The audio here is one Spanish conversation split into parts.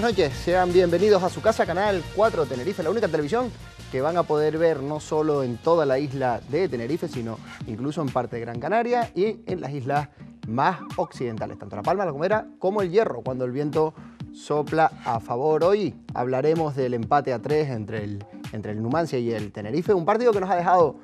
buenas noches. Sean bienvenidos a su casa, Canal 4 Tenerife, la única televisión que van a poder ver no solo en toda la isla de Tenerife, sino incluso en parte de Gran Canaria y en las islas más occidentales, tanto La Palma, La Gomera como El Hierro, cuando el viento sopla a favor. Hoy hablaremos del empate a tres entre el, entre el Numancia y el Tenerife, un partido que nos ha dejado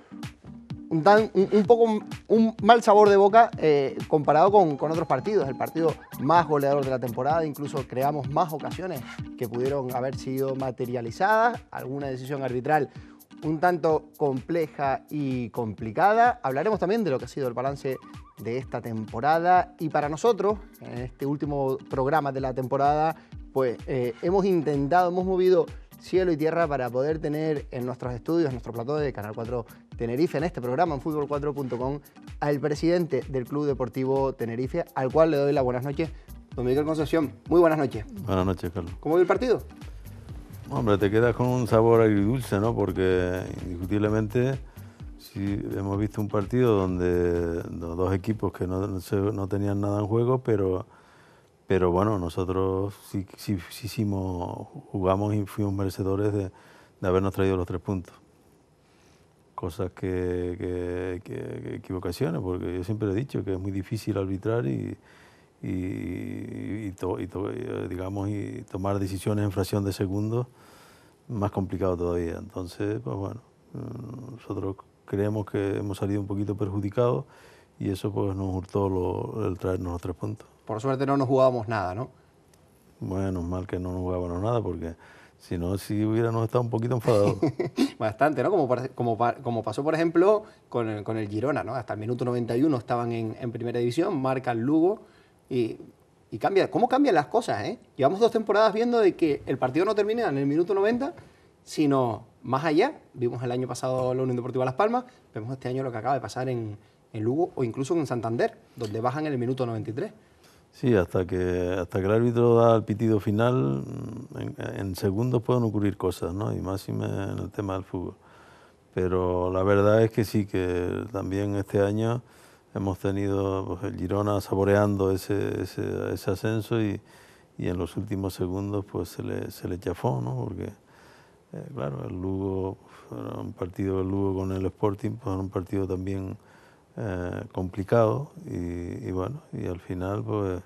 un, poco un mal sabor de boca eh, comparado con, otros partidos. El partido más goleador de la temporada, incluso creamos más ocasiones que pudieron haber sido materializadas, alguna decisión arbitral un tanto compleja y complicada. Hablaremos también de lo que ha sido el balance de esta temporada y para nosotros, en este último programa de la temporada, pues eh, hemos intentado, hemos movido cielo y tierra para poder tener en nuestros estudios, en nuestro plató de Canal 4 Tenerife en este programa en fútbol4.com al presidente del Club Deportivo Tenerife, al cual le doy la buenas noches. Don Miguel Concepción, muy buenas noches. Buenas noches, Carlos. ¿Cómo vio el partido? Hombre, te quedas con un sabor agridulce, ¿no? Porque indiscutiblemente sí, hemos visto un partido donde dos equipos que no, tenían nada en juego, pero pero bueno, nosotros sí, hicimos, jugamos y fuimos merecedores de, habernos traído los tres puntos cosas que, equivocaciones, porque yo siempre he dicho que es muy difícil arbitrar y, digamos, y tomar decisiones en fracción de segundos más complicado todavía. Entonces, pues bueno, mm, nosotros creemos que hemos salido un poquito perjudicados y eso pues nos hurtó el traernos los tres puntos. Por suerte no nos jugábamos nada, ¿no? Bueno, mal que no nos jugábamos nada porque si no, si hubiéramos estado un poquito enfadados. Bastante, ¿no? Como, pasó, por ejemplo, con el, con el Girona, ¿no? Hasta el minuto 91 estaban en, en primera división, el Lugo y, y, cambia. ¿Cómo cambian las cosas, eh? Llevamos dos temporadas viendo de que el partido no termina en el minuto 90, sino más allá. Vimos el año pasado la Unión Deportiva Las Palmas, vemos este año lo que acaba de pasar en, en Lugo o incluso en Santander, donde bajan en el minuto 93. Sí, hasta que, hasta que el árbitro da el pitido final, en, segundos pueden ocurrir cosas, ¿no? Y más si me en el tema del fútbol. Pero la verdad es que sí, que también este año hemos tenido pues, el Girona saboreando ese, ese, ascenso y, y, en los últimos segundos pues se le, se le chafó, ¿no? Porque, eh, claro, el Lugo, pues, un partido del Lugo con el Sporting, pues era un partido también eh, complicado y, bueno, y al final pues,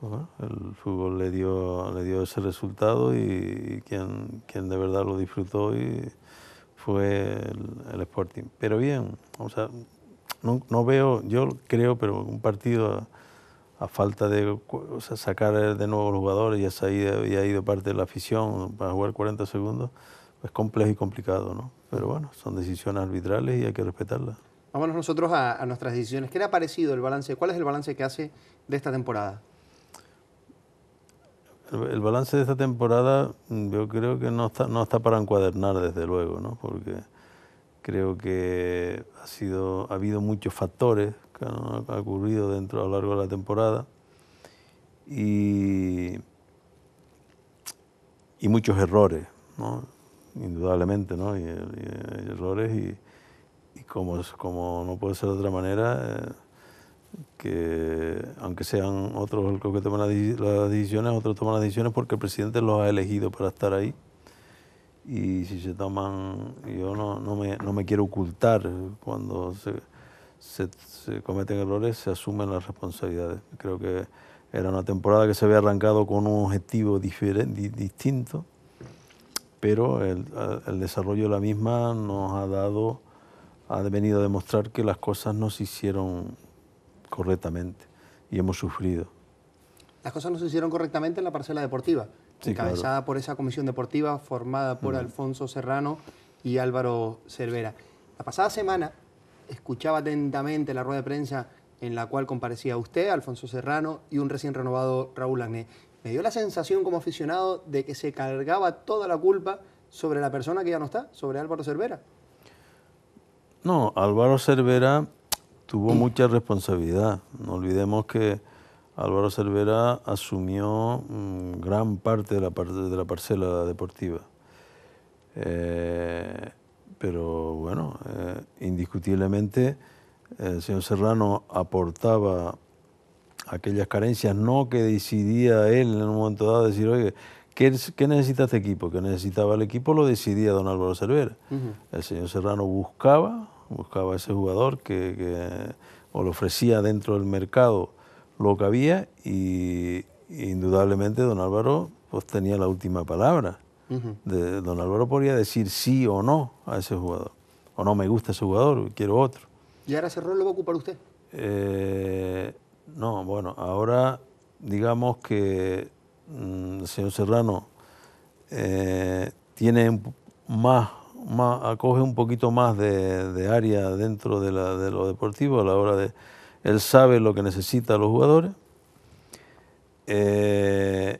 pues el fútbol le dio, le dio ese resultado y, quien, quien, de verdad lo disfrutó y fue el, Sporting. Pero bien, o sea, no, veo, yo creo, pero un partido a, falta de sacar de nuevo los jugadores, y ha ido, parte de la afición para jugar 40 segundos, es pues complejo y complicado, ¿no? Pero bueno, son decisiones arbitrales y hay que respetarlas vámonos nosotros a, nuestras decisiones. ¿Qué le ha parecido el balance? ¿Cuál es el balance que hace de esta temporada? El, balance de esta temporada mm, yo creo que no está, no está para encuadernar, desde luego, ¿no? porque creo que ha, sido, ha habido muchos factores que han ocurrido dentro a lo largo de la temporada y, y muchos errores, ¿no? indudablemente, ¿no? errores y, como, como no puede ser de otra manera, eh, que aunque sean otros los que toman las, decisiones, otros toman las decisiones porque el presidente los ha elegido para estar ahí. Y si se toman, yo no, no, me, no me quiero ocultar cuando se, cometen errores, se asumen las responsabilidades. Creo que era una temporada que se había arrancado con un objetivo diferente, distinto, pero el, el, desarrollo de la misma nos ha dado ha venido a demostrar que las cosas no se hicieron correctamente y hemos sufrido. Las cosas no se hicieron correctamente en la parcela deportiva, encabezada por esa comisión deportiva formada por Alfonso Serrano y Álvaro Cervera. La pasada semana escuchaba atentamente la rueda de prensa en la cual comparecía usted, Alfonso Serrano, y un recién renovado Raúl Agné. Me dio la sensación como aficionado de que se cargaba toda la culpa sobre la persona que ya no está, sobre Álvaro Cervera. No, Álvaro Cervera tuvo mm. mucha responsabilidad. No olvidemos que Álvaro Cervera asumió mm, gran parte de la, de la parcela deportiva. Eh, pero bueno, eh, indiscutiblemente eh, el señor Serrano aportaba aquellas carencias, no que decidía él en un momento dado decir, oye, ¿Qué, necesita este equipo? Que necesitaba el equipo? Lo decidía don Álvaro Cervera. El señor Serrano buscaba, buscaba a ese jugador que, que, o le ofrecía dentro del mercado lo que había y indudablemente don Álvaro pues, tenía la última palabra. de, don Álvaro podía decir sí o no a ese jugador. O no me gusta ese jugador, quiero otro. ¿Y ahora ese rol lo va a ocupar usted? Eh, no, bueno, ahora digamos que el mm, señor Serrano, eh, tiene más, acoge un poquito más de, área dentro de, la, lo deportivo a la hora de... Él sabe lo que necesita los jugadores. Eh,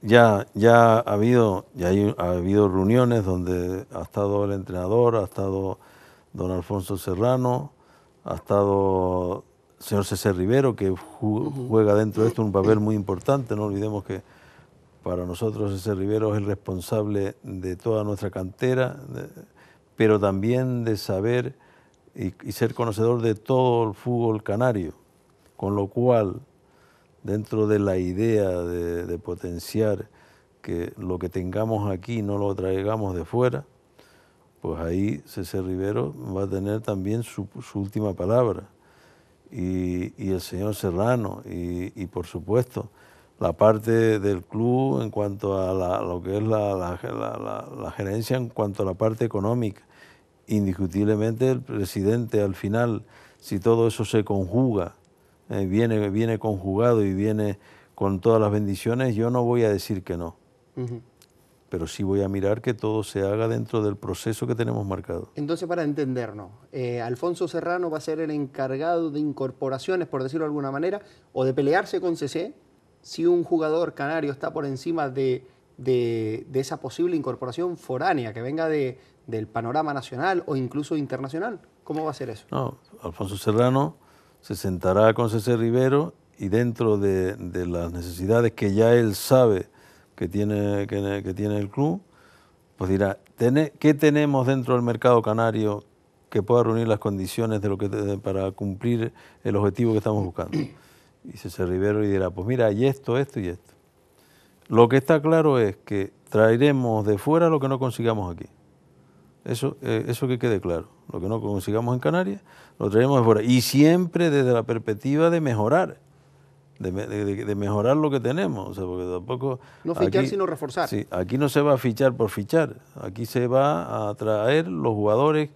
ya, ya ha habido, ya ha habido reuniones donde ha estado el entrenador, ha estado don Alfonso Serrano, ha estado señor César Rivero, que juega dentro de esto un papel muy importante. No olvidemos que para nosotros César Rivero es el responsable de toda nuestra cantera, pero también de saber y, ser conocedor de todo el fútbol canario. Con lo cual, dentro de la idea de, potenciar que lo que tengamos aquí no lo traigamos de fuera, pues ahí César Rivero va a tener también su última palabra y, el señor Serrano y, por supuesto la parte del club en cuanto a lo que es la, gerencia, en cuanto a la parte económica. Indiscutiblemente el presidente al final, si todo eso se conjuga, eh, viene, viene conjugado y viene con todas las bendiciones, yo no voy a decir que no pero sí voy a mirar que todo se haga dentro del proceso que tenemos marcado. Entonces, para entendernos, eh, Alfonso Serrano va a ser el encargado de incorporaciones, por decirlo de alguna manera, o de pelearse con CC si un jugador canario está por encima de, esa posible incorporación foránea que venga del panorama nacional o incluso internacional. ¿Cómo va a ser eso? No, Alfonso Serrano se sentará con CC Rivero y dentro de las necesidades que ya él sabe, que tiene, que, tiene el club, pues dirá, ¿qué tenemos dentro del mercado canario que pueda reunir las condiciones de lo que, para cumplir el objetivo que estamos buscando? Y César Rivero dirá, pues mira, hay esto, esto y esto. Lo que está claro es que traeremos de fuera lo que no consigamos aquí. Eso, eh, eso que quede claro. Lo que no consigamos en Canarias, lo traeremos de fuera. Y siempre desde la perspectiva de mejorar de, mejorar lo que tenemos. O sea, porque tampoco, no fichar, sino reforzar. Sí, aquí no se va a fichar por fichar, aquí se va a traer los jugadores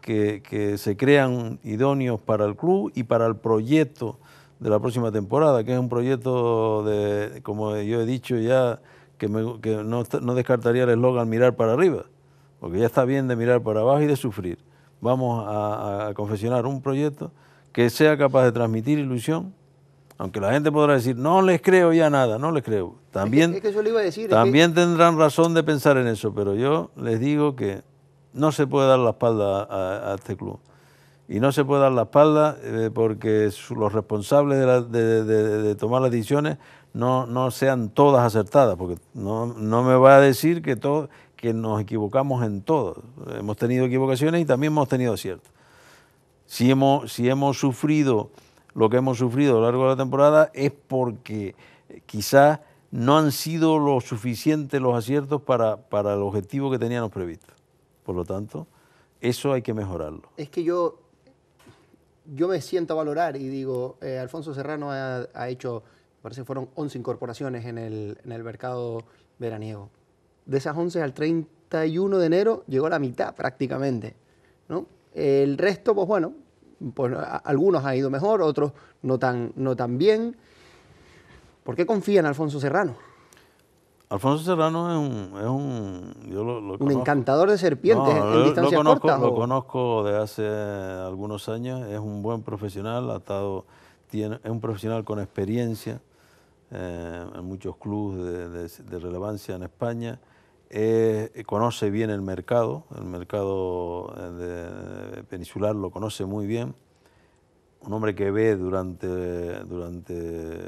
que, se crean idóneos para el club y para el proyecto de la próxima temporada, que es un proyecto de, como yo he dicho ya, que, no, descartaría el eslogan mirar para arriba, porque ya está bien de mirar para abajo y de sufrir. Vamos a, a confeccionar un proyecto que sea capaz de transmitir ilusión, aunque la gente podrá decir, no les creo ya nada, no les creo. También, también tendrán razón de pensar en eso, pero yo les digo que no se puede dar la espalda a, este club. Y no se puede dar la espalda eh, porque los responsables de, tomar las decisiones no, no sean todas acertadas, porque no, no me va a decir que, todo, que nos equivocamos en todo. Hemos tenido equivocaciones y también hemos tenido aciertos. Si hemos, si hemos sufrido lo que hemos sufrido a lo largo de la temporada es porque eh, quizás no han sido lo suficientes los aciertos para, para el objetivo que teníamos previsto. Por lo tanto, eso hay que mejorarlo. Es que yo, yo me siento a valorar y digo, eh, Alfonso Serrano ha, hecho, parece que fueron 11 incorporaciones en el, en el mercado veraniego. De esas 11 al 31 de enero llegó la mitad prácticamente. ¿no? El resto, pues bueno, pues algunos han ido mejor, otros no tan, no tan bien. ¿Por qué confía en Alfonso Serrano? Alfonso Serrano es un... un, encantador de serpientes en, distancia lo conozco, Lo conozco de hace algunos años, es un buen profesional, ha estado, tiene, es un profesional con experiencia eh, en muchos clubes de relevancia en España eh, conoce bien el mercado, el mercado eh, peninsular lo conoce muy bien, un hombre que ve durante, durante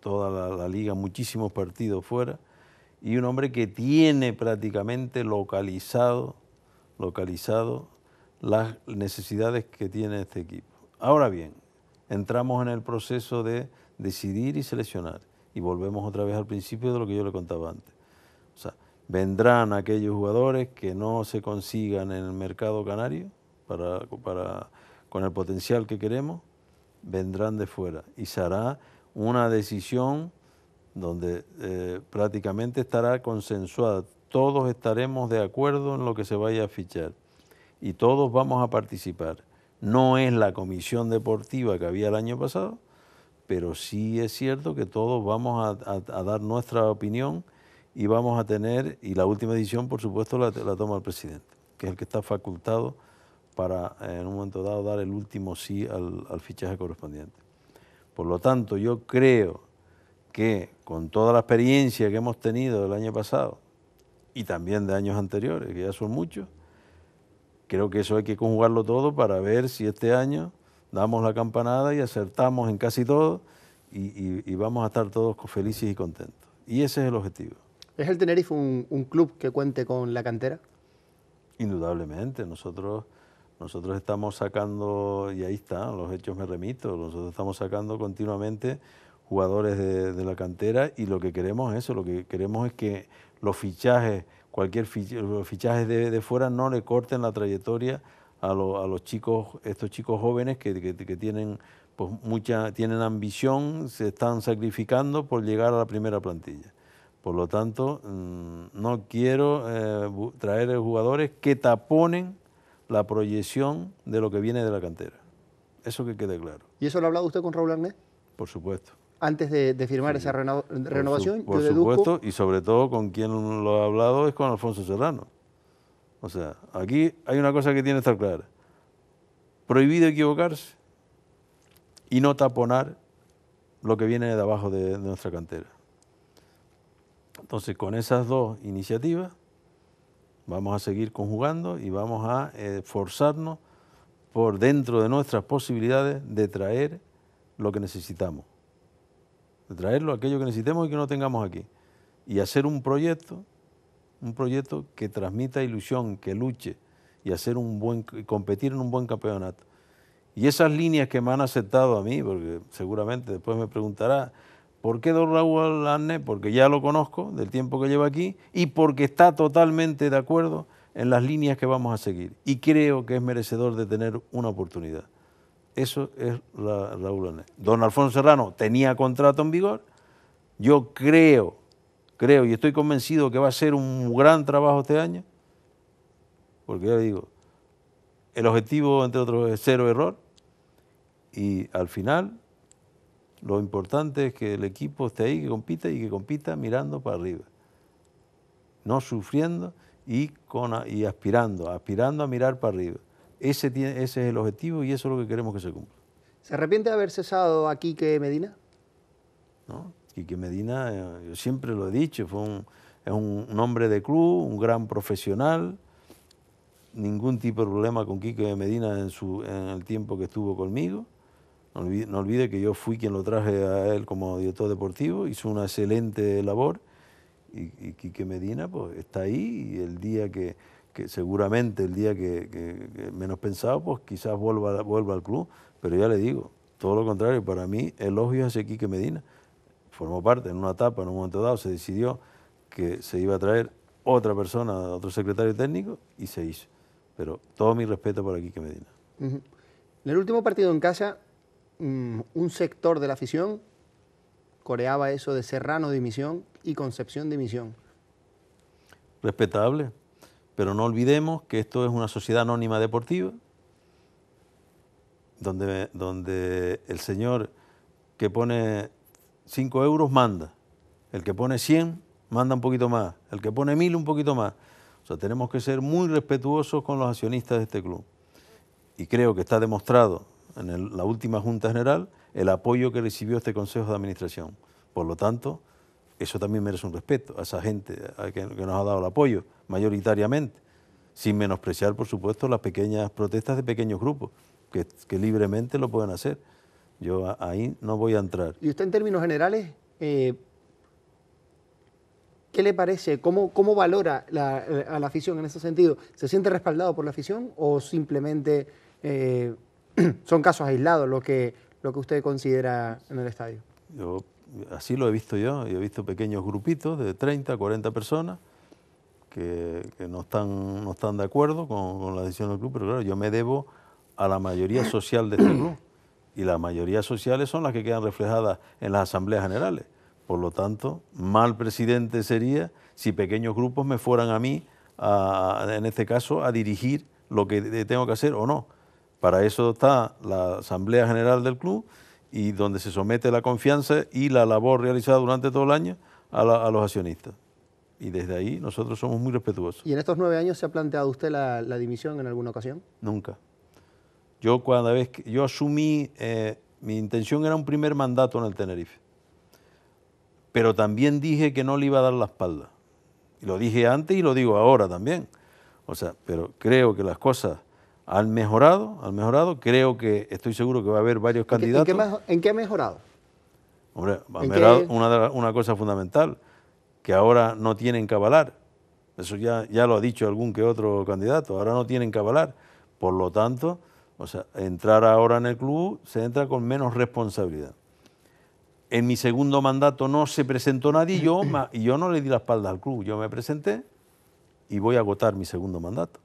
toda la, liga muchísimos partidos fuera y un hombre que tiene prácticamente localizado, localizado las necesidades que tiene este equipo. Ahora bien, entramos en el proceso de decidir y seleccionar y volvemos otra vez al principio de lo que yo le contaba antes. O sea, vendrán aquellos jugadores que no se consigan en el mercado canario para, con el potencial que queremos, vendrán de fuera y será una decisión donde eh, prácticamente estará consensuada. Todos estaremos de acuerdo en lo que se vaya a fichar y todos vamos a participar. No es la comisión deportiva que había el año pasado, pero sí es cierto que todos vamos a dar nuestra opinión y vamos a tener, y la última decisión, por supuesto, la, toma el presidente, que es el que está facultado para, eh, en un momento dado, dar el último sí al, fichaje correspondiente. Por lo tanto, yo creo que con toda la experiencia que hemos tenido del año pasado y también de años anteriores, que ya son muchos, creo que eso hay que conjugarlo todo para ver si este año damos la campanada y acertamos en casi todo y, y vamos a estar todos felices y contentos. Y ese es el objetivo. ¿Es el Tenerife un, club que cuente con la cantera? Indudablemente, nosotros, nosotros estamos sacando, y ahí está, los hechos me remito, nosotros estamos sacando continuamente jugadores de, la cantera y lo que queremos es eso, lo que queremos es que los fichajes, cualquier fichaje, fichajes de, fuera no le corten la trayectoria a, los chicos, estos chicos jóvenes que, tienen pues, mucha, tienen ambición, se están sacrificando por llegar a la primera plantilla. Por lo tanto, mm, no quiero eh, traer jugadores que taponen la proyección de lo que viene de la cantera. Eso que quede claro. ¿Y eso lo ha hablado usted con Raúl Arnés? Por supuesto. Antes de, firmar esa renovación, por, supuesto, y sobre todo con quien lo ha hablado es con Alfonso Serrano. O sea, aquí hay una cosa que tiene que estar clara. Prohibido equivocarse y no taponar lo que viene de abajo de nuestra cantera. Entonces, con esas dos iniciativas vamos a seguir conjugando y vamos a eh, esforzarnos por dentro de nuestras posibilidades de traer lo que necesitamos, de traerlo aquello que necesitemos y que no tengamos aquí, y hacer un proyecto, un proyecto que transmita ilusión, que luche y hacer un buen, competir en un buen campeonato. Y esas líneas que me han aceptado a mí, porque seguramente después me preguntará, ¿Por qué don Raúl Arnés? Porque ya lo conozco del tiempo que lleva aquí y porque está totalmente de acuerdo en las líneas que vamos a seguir y creo que es merecedor de tener una oportunidad. Eso es la, Raúl Arnés. Don Alfonso Serrano tenía contrato en vigor. Yo creo, creo y estoy convencido que va a ser un gran trabajo este año, porque ya digo, el objetivo, entre otros, es cero error y al final lo importante es que el equipo esté ahí, que compita y que compita mirando para arriba, no sufriendo y, con, y aspirando, aspirando a mirar para arriba. Ese, es el objetivo y eso es lo que queremos que se cumpla. ¿Se arrepiente de haber cesado a Quique Medina? No, Quique Medina, eh, yo siempre lo he dicho, fue un, es un, hombre de club, un gran profesional, ningún tipo de problema con Quique Medina en el tiempo que estuvo conmigo. No olvide, que yo fui quien lo traje a él como director deportivo, hizo una excelente labor y, y Quique Medina pues, está ahí y el día que, que seguramente el día que, menos pensado, pues quizás vuelva, vuelva al club, pero ya le digo, todo lo contrario, para mí es hacia Quique Medina. Formó parte en una etapa, en un momento dado, se decidió que se iba a traer otra persona, otro secretario técnico, y se hizo. Pero todo mi respeto para Quique Medina. En el último partido en casa, Mm, un sector de la afición coreaba eso de Serrano de misión y Concepción de misión. Respetable, pero no olvidemos que esto es una sociedad anónima deportiva, donde, donde el señor que pone 5 euros manda, el que pone 100 manda un poquito más, el que pone 1000 un poquito más. O sea, tenemos que ser muy respetuosos con los accionistas de este club. Y creo que está demostrado en la última Junta General, el apoyo que recibió este Consejo de Administración. Por lo tanto, eso también merece un respeto a esa gente que, nos ha dado el apoyo, mayoritariamente, sin menospreciar, por supuesto, las pequeñas protestas de pequeños grupos, que, libremente lo pueden hacer. Yo ahí no voy a entrar. ¿Y usted en términos generales, eh, qué le parece? ¿Cómo, cómo valora eh, a la afición en ese sentido? ¿Se siente respaldado por la afición o simplemente... Eh, son casos aislados lo que, lo que usted considera en el estadio. Yo, así lo he visto yo, yo he visto pequeños grupitos de 30, 40 personas que, no, están, no están de acuerdo con, la decisión del club, pero claro, yo me debo a la mayoría social de este club y las mayorías sociales son las que quedan reflejadas en las asambleas generales. Por lo tanto, mal presidente sería si pequeños grupos me fueran a mí, en este caso, a dirigir lo que tengo que hacer o no. Para eso está la Asamblea General del Club y donde se somete la confianza y la labor realizada durante todo el año a, los accionistas. Y desde ahí nosotros somos muy respetuosos. ¿Y en estos nueve años se ha planteado usted la, dimisión en alguna ocasión? Nunca. Yo cada vez que yo asumí, eh, mi intención era un primer mandato en el Tenerife, pero también dije que no le iba a dar la espalda. Y lo dije antes y lo digo ahora también. O sea, pero creo que las cosas han mejorado, han mejorado. Creo que estoy seguro que va a haber varios candidatos. ¿En qué, ha mejorado? Hombre, ha mejorado una, cosa fundamental, que ahora no tienen que avalar. Eso ya, ya lo ha dicho algún que otro candidato. Ahora no tienen que avalar. Por lo tanto, o sea, entrar ahora en el club se entra con menos responsabilidad. En mi segundo mandato no se presentó nadie y yo, yo no le di la espalda al club. Yo me presenté y voy a agotar mi segundo mandato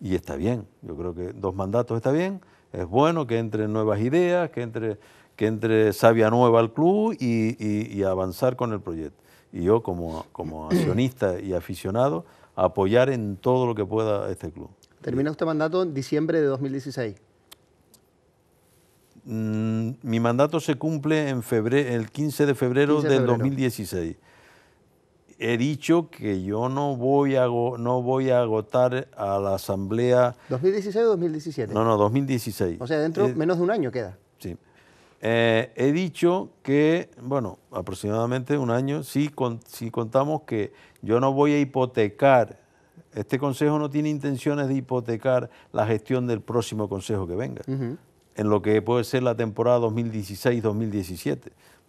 y está bien. Yo creo que dos mandatos está bien. Es bueno que entren nuevas ideas, que entre, que entre nueva al club y, avanzar con el proyecto. Y yo como, como accionista y aficionado, apoyar en todo lo que pueda este club. Termina usted mandato en diciembre de 2016. Mm, mi mandato se cumple el 15 de febrero del 2016 he dicho que yo no voy a, no voy a agotar a la Asamblea... ¿2016 o 2017? No, no, 2016. O sea, dentro eh, menos de un año queda. Sí. Eh, he dicho que, bueno, aproximadamente un año, si, si contamos que yo no voy a hipotecar, este Consejo no tiene intenciones de hipotecar la gestión del próximo Consejo que venga, en lo que puede ser la temporada 2016-2017.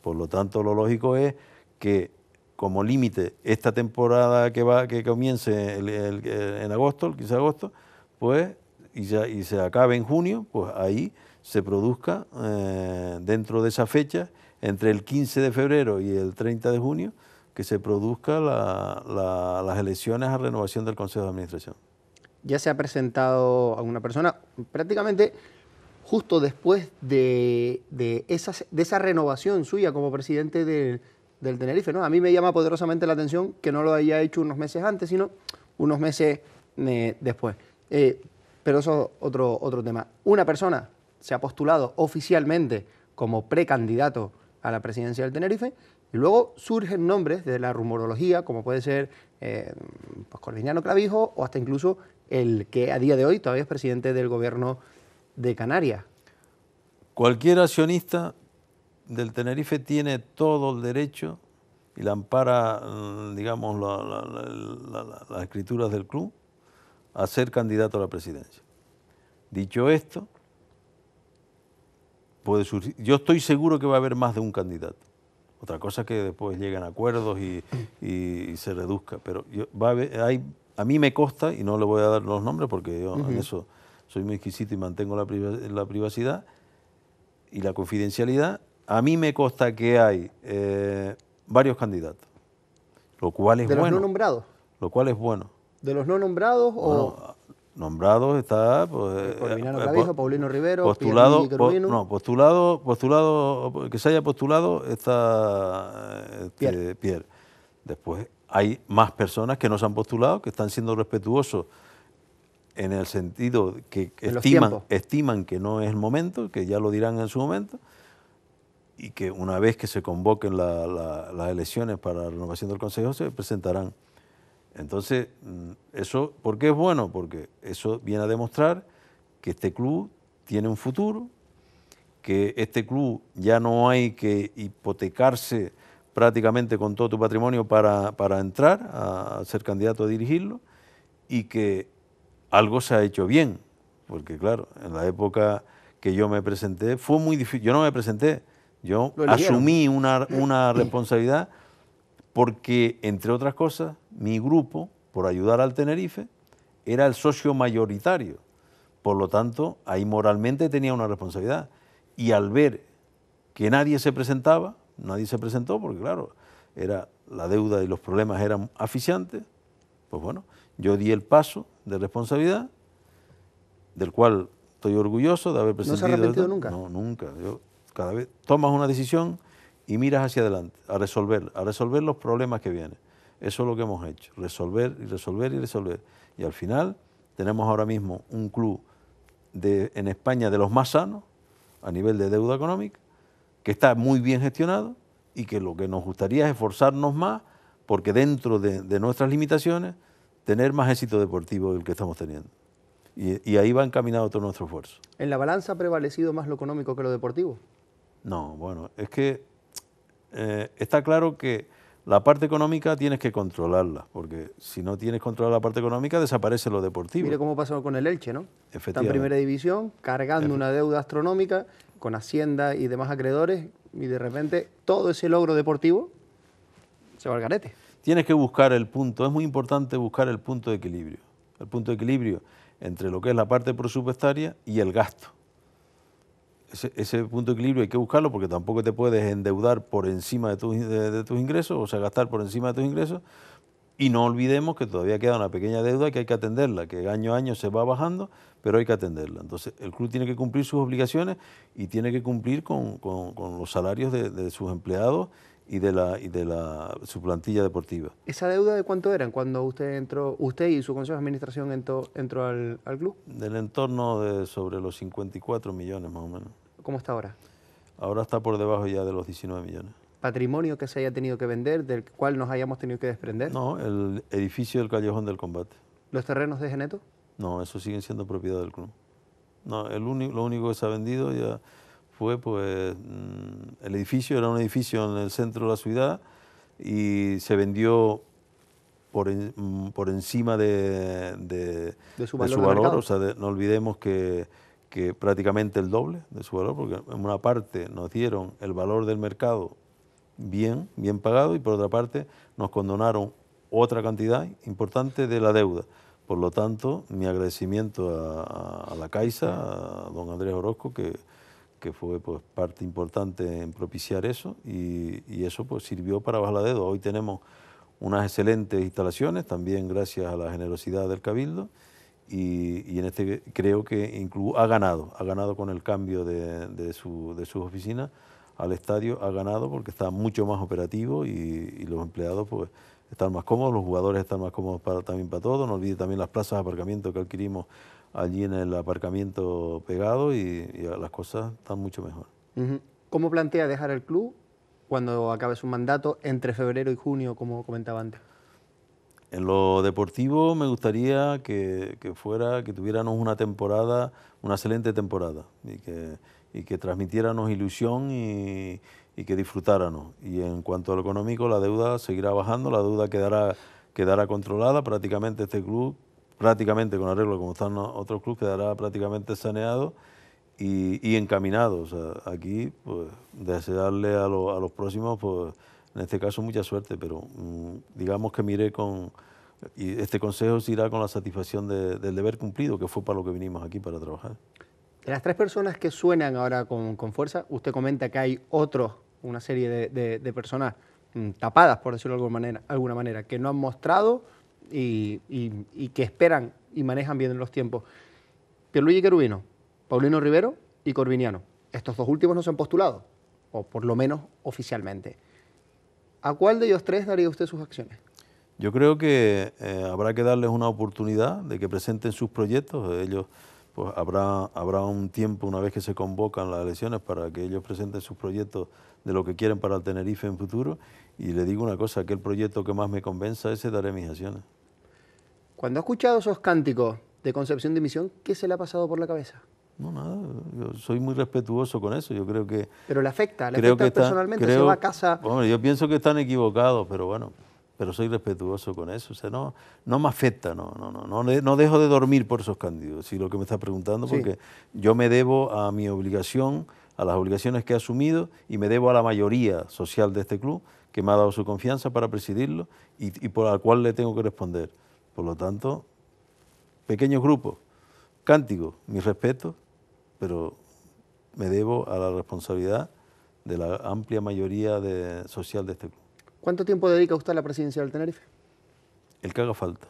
Por lo tanto, lo lógico es que como límite esta temporada que va que comience en agosto, el 15 de agosto, pues y, ya, y se acabe en junio, pues ahí se produzca eh, dentro de esa fecha, entre el 15 de febrero y el 30 de junio, que se produzca las elecciones a renovación del Consejo de Administración. Ya se ha presentado a una persona prácticamente justo después de, de, de esa renovación suya como presidente del del Tenerife. ¿no? A mí me llama poderosamente la atención que no lo haya hecho unos meses antes, sino unos meses eh, después. Eh, pero eso es otro, otro tema. Una persona se ha postulado oficialmente como precandidato a la presidencia del Tenerife y luego surgen nombres de la rumorología, como puede ser eh, pues, Clavijo o hasta incluso el que a día de hoy todavía es presidente del gobierno de Canarias. Cualquier accionista del Tenerife tiene todo el derecho y la ampara, mm, digamos, las escrituras del club a ser candidato a la presidencia. Dicho esto, puede surgir, yo estoy seguro que va a haber más de un candidato. Otra cosa es que después lleguen acuerdos y, se reduzca, pero a, hay, a mí me consta, y no le voy a dar los nombres porque yo en eso soy muy exquisito y mantengo la privacidad y la confidencialidad, a mí me consta que hay eh, varios candidatos, lo cual es bueno. ¿De los no nombrados? Lo cual es bueno. ¿De los no nombrados o...? nombrados está... Pues, eh, eh, Paulino Rivero, postulado, No, postulado, postulado, que se haya postulado está este, Pierre. Después hay más personas que no se han postulado, que están siendo respetuosos en el sentido que estiman que no es el momento, que ya lo dirán en su momento, y que una vez que se convoquen las elecciones para la renovación del Consejo se presentarán. Entonces, mm, eso, ¿por qué es bueno? Porque eso viene a demostrar que este club tiene un futuro, que este club ya no hay que hipotecarse prácticamente con todo tu patrimonio para, para entrar a, ser candidato a dirigirlo y que algo se ha hecho bien, porque claro, en la época que yo me presenté fue muy difícil, yo no me presenté, yo asumí una, una responsabilidad porque, entre otras cosas, mi grupo, por ayudar al Tenerife, era el socio mayoritario. Por lo tanto, ahí moralmente tenía una responsabilidad. Y al ver que nadie se presentaba, nadie se presentó, porque claro, era la deuda y los problemas eran aficiantes, pues bueno, yo di el paso de responsabilidad, del cual estoy orgulloso de haber presentado. ¿No se ha arrepentido nunca? No, nunca. Cada vez tomas una decisión y miras hacia adelante, a resolver, a resolver los problemas que vienen. Eso es lo que hemos hecho, resolver y resolver y resolver. Y al final tenemos ahora mismo un club en España de los más sanos a nivel de deuda económica, que está muy bien gestionado y que lo que nos gustaría es esforzarnos más porque dentro de, nuestras limitaciones tener más éxito deportivo del que estamos teniendo. Y, y ahí va encaminado todo nuestro esfuerzo. ¿En la balanza ha prevalecido más lo económico que lo deportivo? No, bueno, es que eh, está claro que la parte económica tienes que controlarla, porque si no tienes controlada la parte económica desaparece lo deportivo. Mire cómo pasó con el Elche, ¿no? Efectivamente. en primera división, cargando una deuda astronómica con Hacienda y demás acreedores, y de repente todo ese logro deportivo se va al garete. Tienes que buscar el punto, es muy importante buscar el punto de equilibrio, el punto de equilibrio entre lo que es la parte presupuestaria y el gasto ese, punto de equilibrio hay que buscarlo porque tampoco te puedes endeudar por encima de tus, ingresos, o sea, gastar por encima de tus ingresos. Y no olvidemos que todavía queda una pequeña deuda que hay que atenderla, que año a año se va bajando, pero hay que atenderla. Entonces, el club tiene que cumplir sus obligaciones y tiene que cumplir con, los salarios de, de sus empleados y de la y de la su plantilla deportiva. ¿Esa deuda de cuánto eran cuando usted entró, usted y su consejo de administración entró, entró al, al, club? Del entorno de sobre los 54 millones más o menos. ¿Cómo está ahora? Ahora está por debajo ya de los 19 millones. ¿Patrimonio que se haya tenido que vender, del cual nos hayamos tenido que desprender? No, el edificio del Callejón del Combate. ¿Los terrenos de Geneto? No, eso siguen siendo propiedad del club. No, el único, lo único que se ha vendido ya fue pues mm, el edificio, era un edificio en el centro de la ciudad y se vendió por, mm, encima de, su valor, o sea, no olvidemos que, que, prácticamente el doble de su valor, porque en una parte nos dieron el valor del mercado bien, bien pagado y por otra parte nos condonaron otra cantidad importante de la deuda. Por lo tanto, mi agradecimiento a, a la Caixa, a don Andrés Orozco, que, que fue pues, parte importante en propiciar eso y, eso pues, sirvió para bajar la dedo. Hoy tenemos unas excelentes instalaciones, también gracias a la generosidad del Cabildo y, en este creo que incluso ha ganado, ha ganado con el cambio de, su, de sus oficinas al estadio, ha ganado porque está mucho más operativo y, los empleados pues están más cómodos, los jugadores están más cómodos para, también para todo, no olvide también las plazas de aparcamiento que adquirimos allí en el aparcamiento pegado y, las cosas están mucho mejor. ¿Cómo plantea dejar el club cuando acabe su mandato entre febrero y junio, como comentaba antes? En lo deportivo me gustaría que, fuera, que tuviéramos una temporada, una excelente temporada y que, y que transmitiéramos ilusión y, que disfrutáramos. Y en cuanto a lo económico, la deuda seguirá bajando, la deuda quedará, quedará controlada. Prácticamente este club prácticamente con arreglo como están otros clubes, quedará prácticamente saneado y, encaminado. O sea, aquí, pues, desearle a, los próximos, pues, en este caso, mucha suerte, pero mm, digamos que mire con... Y este consejo se irá con la satisfacción del deber cumplido, que fue para lo que vinimos aquí, para trabajar. De las tres personas que suenan ahora con, fuerza, usted comenta que hay otros, una serie de, personas mm, tapadas, por decirlo de alguna manera, alguna manera, que no han mostrado y, que esperan y manejan bien los tiempos. Pierluigi Querubino, Paulino Rivero y Corviniano. Estos dos últimos no se han postulado, o por lo menos oficialmente. ¿A cuál de ellos tres daría usted sus acciones? Yo creo que eh, habrá que darles una oportunidad de que presenten sus proyectos. Ellos, pues habrá, habrá un tiempo, una vez que se convocan las elecciones, para que ellos presenten sus proyectos de lo que quieren para Tenerife en futuro. Y le digo una cosa, aquel proyecto que más me convenza, ese daré mis acciones. Cuando ha escuchado esos cánticos de Concepción de Misión, ¿qué se le ha pasado por la cabeza? No, nada, yo soy muy respetuoso con eso, yo creo que... Pero le afecta, le creo afecta que personalmente, creo, se va a casa... Hombre, yo pienso que están equivocados, pero bueno, pero soy respetuoso con eso, o sea, no, no me afecta, no, no, no, no, dejo de dormir por esos cándidos, si lo que me estás preguntando, porque yo me debo a mi obligación, a las obligaciones que he asumido y me debo a la mayoría social de este club que me ha dado su confianza para presidirlo y, y por la cual le tengo que responder. Por lo tanto, pequeños grupos, cántico, mi respeto, pero me debo a la responsabilidad de la amplia mayoría social de este club. ¿Cuánto tiempo dedica usted a la presidencia del Tenerife? El que haga falta.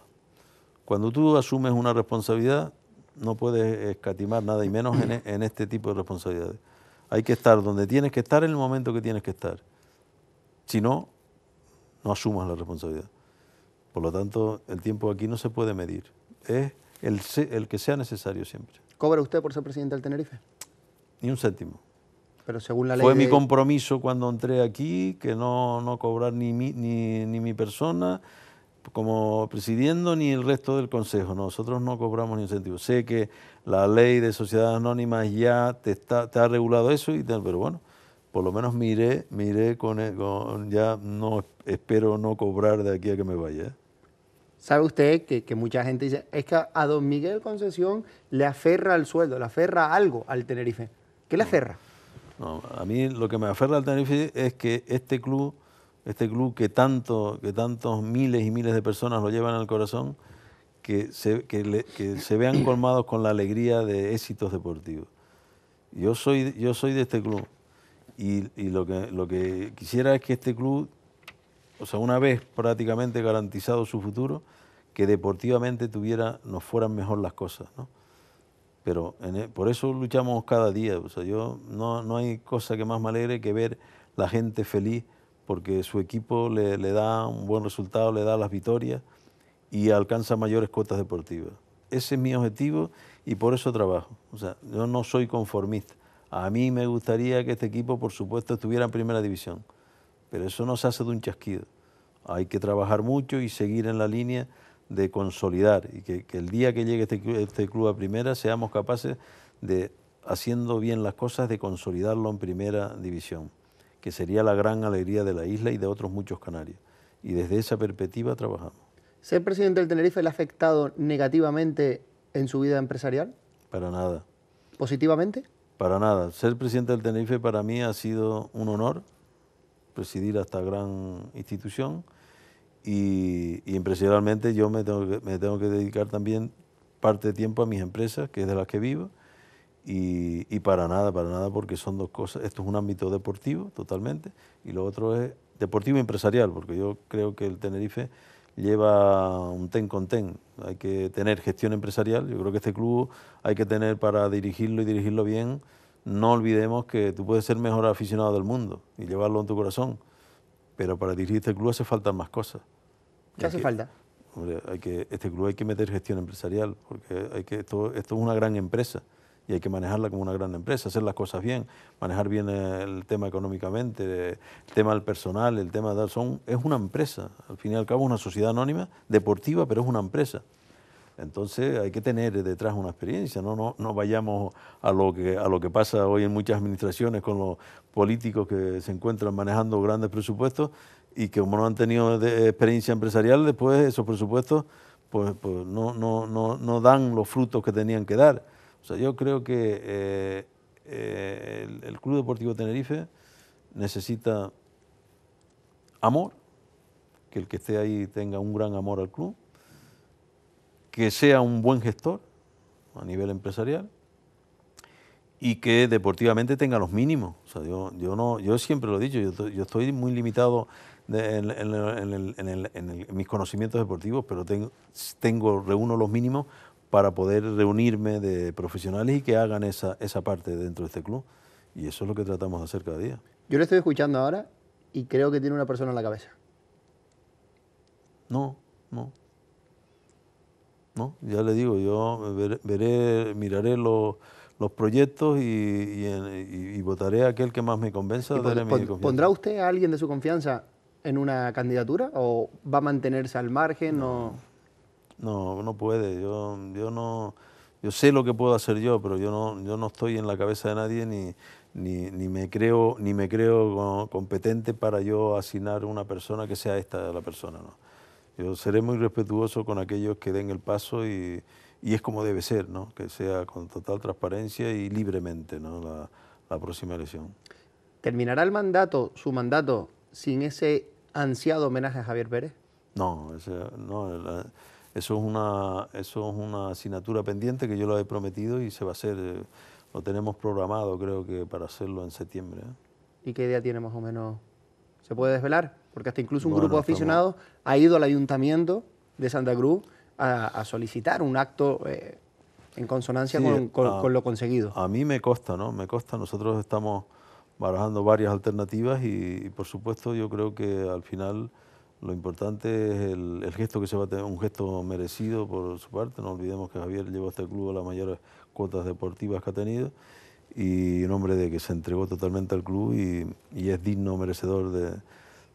Cuando tú asumes una responsabilidad, no puedes escatimar nada y menos en, e-, en este tipo de responsabilidades. Hay que estar donde tienes que estar en el momento que tienes que estar. Si no, no asumas la responsabilidad. Por lo tanto, el tiempo aquí no se puede medir. Es el, que sea necesario siempre. ¿Cobra usted por ser presidente del Tenerife? Ni un céntimo. Pero según la ley Fue mi compromiso cuando entré aquí, que no, no cobrar ni mi, ni, ni mi persona como presidiendo ni el resto del Consejo. Nosotros no cobramos ni un céntimo. Sé que la ley de sociedades anónimas ya te, está, te ha regulado eso, y tal, pero bueno, por lo menos miré, miré con, ya no espero no cobrar de aquí a que me vaya. ¿eh? Sabe usted que, mucha gente dice, es que a don Miguel Concesión le aferra el sueldo, le aferra algo al Tenerife. ¿Qué le aferra? a mí lo que me aferra al Tenerife es que este club, este club que, tanto, que tantos miles y miles de personas lo llevan al corazón, que se, vean colmados con la alegría de éxitos deportivos. Yo soy, yo soy de este club y, lo, que, lo que quisiera es que este club o sea, una vez prácticamente garantizado su futuro, que deportivamente tuviera, nos fueran mejor las cosas, ¿no? Pero e, por eso luchamos cada día, o sea, yo, no, no, hay cosa que más me alegre que ver la gente feliz porque su equipo le, le da un buen resultado, le da las victorias y alcanza mayores cuotas deportivas. Ese es mi objetivo y por eso trabajo. O sea, yo no soy conformista. A mí me gustaría que este equipo, por supuesto, estuviera en primera división pero eso no se hace de un chasquido. Hay que trabajar mucho y seguir en la línea de consolidar y que, el día que llegue este, este club a primera seamos capaces de, haciendo bien las cosas, de consolidarlo en primera división, que sería la gran alegría de la isla y de otros muchos canarios. Y desde esa perspectiva trabajamos. ¿Ser presidente del Tenerife le ha afectado negativamente en su vida empresarial? Para nada. ¿Positivamente? Para nada. Ser presidente del Tenerife para mí ha sido un honor presidir esta gran institución y, y empresarialmente yo me tengo, que, dedicar también parte de tiempo a mis empresas, que es de las que vivo, y, para nada, para nada, porque son dos cosas. Esto es un ámbito deportivo totalmente y lo otro es deportivo empresarial, porque yo creo que el Tenerife lleva un ten con ten. Hay que tener gestión empresarial. Yo creo que este club hay que tener para dirigirlo y dirigirlo bien no olvidemos que tú puedes ser el mejor aficionado del mundo y llevarlo en tu corazón, pero para dirigir este club hace falta más cosas. ¿Qué hace falta? hay que, este club hay que meter gestión empresarial, porque esto, es una gran empresa y hay que manejarla como una gran empresa, hacer las cosas bien, manejar bien el tema económicamente, el tema del personal, el tema de... Son, es una empresa, al fin y al cabo es una sociedad anónima, deportiva, pero es una empresa. Entonces hay que tener detrás una experiencia, no, no, vayamos a lo, que, a lo que pasa hoy en muchas administraciones con los políticos que se encuentran manejando grandes presupuestos y que como no han tenido experiencia empresarial, después esos presupuestos pues, pues, no, dan los frutos que tenían que dar. O sea, yo creo que eh, eh, el Club Deportivo Tenerife necesita amor, que el que esté ahí tenga un gran amor al club que sea un buen gestor a nivel empresarial y que deportivamente tenga los mínimos. O sea, yo, yo, no, yo siempre lo he dicho, yo, estoy muy limitado en, mis conocimientos deportivos, pero tengo, tengo, reúno los mínimos para poder reunirme de profesionales y que hagan esa, esa parte dentro de este club. Y eso es lo que tratamos de hacer cada día. Yo lo estoy escuchando ahora y creo que tiene una persona en la cabeza. No, no. ¿no? Ya le digo, yo veré, miraré los, los proyectos y, votaré a aquel que más me convenza. ¿Pondrá usted a alguien de su confianza en una candidatura o va a mantenerse al margen? No, no, no puede. Yo, yo no... Yo sé lo que puedo hacer yo, pero yo no, yo no estoy en la cabeza de nadie ni, ni, ni me creo, ni me creo competente para yo asignar una persona que sea esta la persona. ¿no? Yo seré muy respetuoso con aquellos que den el paso y, es como debe ser, ¿no? que sea con total transparencia y libremente ¿no? la, próxima elección. ¿Terminará el mandato, su mandato, sin ese ansiado homenaje a Javier Pérez? No, eso, es una, eso es una asignatura pendiente que yo lo he prometido y se va a hacer. Eh, lo tenemos programado, creo que, para hacerlo en septiembre. ¿eh? ¿Y qué idea tiene más o menos? ¿Se puede desvelar? porque hasta incluso un grupo de aficionados ha ido al ayuntamiento de Santa Cruz a, solicitar un acto eh, en consonancia con, lo conseguido. A mí me costa, ¿no? Me nosotros estamos barajando varias alternativas y, por supuesto yo creo que al final lo importante es el, gesto que se va a tener, un gesto merecido por su parte, no olvidemos que Javier llevó a este club a las mayores cuotas deportivas que ha tenido y un hombre de que se entregó totalmente al club y es digno, merecedor de,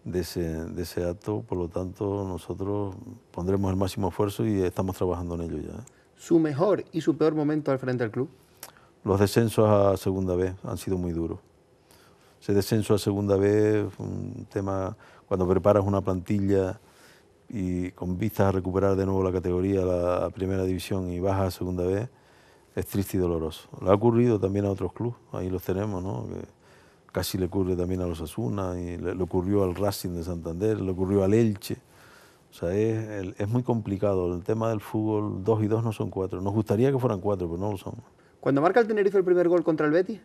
de ese, de ese acto. Por lo tanto, nosotros pondremos el máximo esfuerzo y estamos trabajando en ello ya. ¿Su mejor y su peor momento al frente del club? Los descensos a segunda vez han sido muy duros. Ese descenso a segunda vez, un tema, cuando preparas una plantilla y con vistas a recuperar de nuevo la categoría, la primera división y bajas a segunda vez, es triste y doloroso. Le ha ocurrido también a otros clubes, ahí los tenemos, ¿no? casi le ocurre también a los Asuna, y le, ocurrió al Racing de Santander, le ocurrió al Elche. O sea, es, muy complicado. El tema del fútbol, dos y dos no son cuatro. Nos gustaría que fueran cuatro, pero no lo son. Cuando marca el Tenerife el primer gol contra el Betis,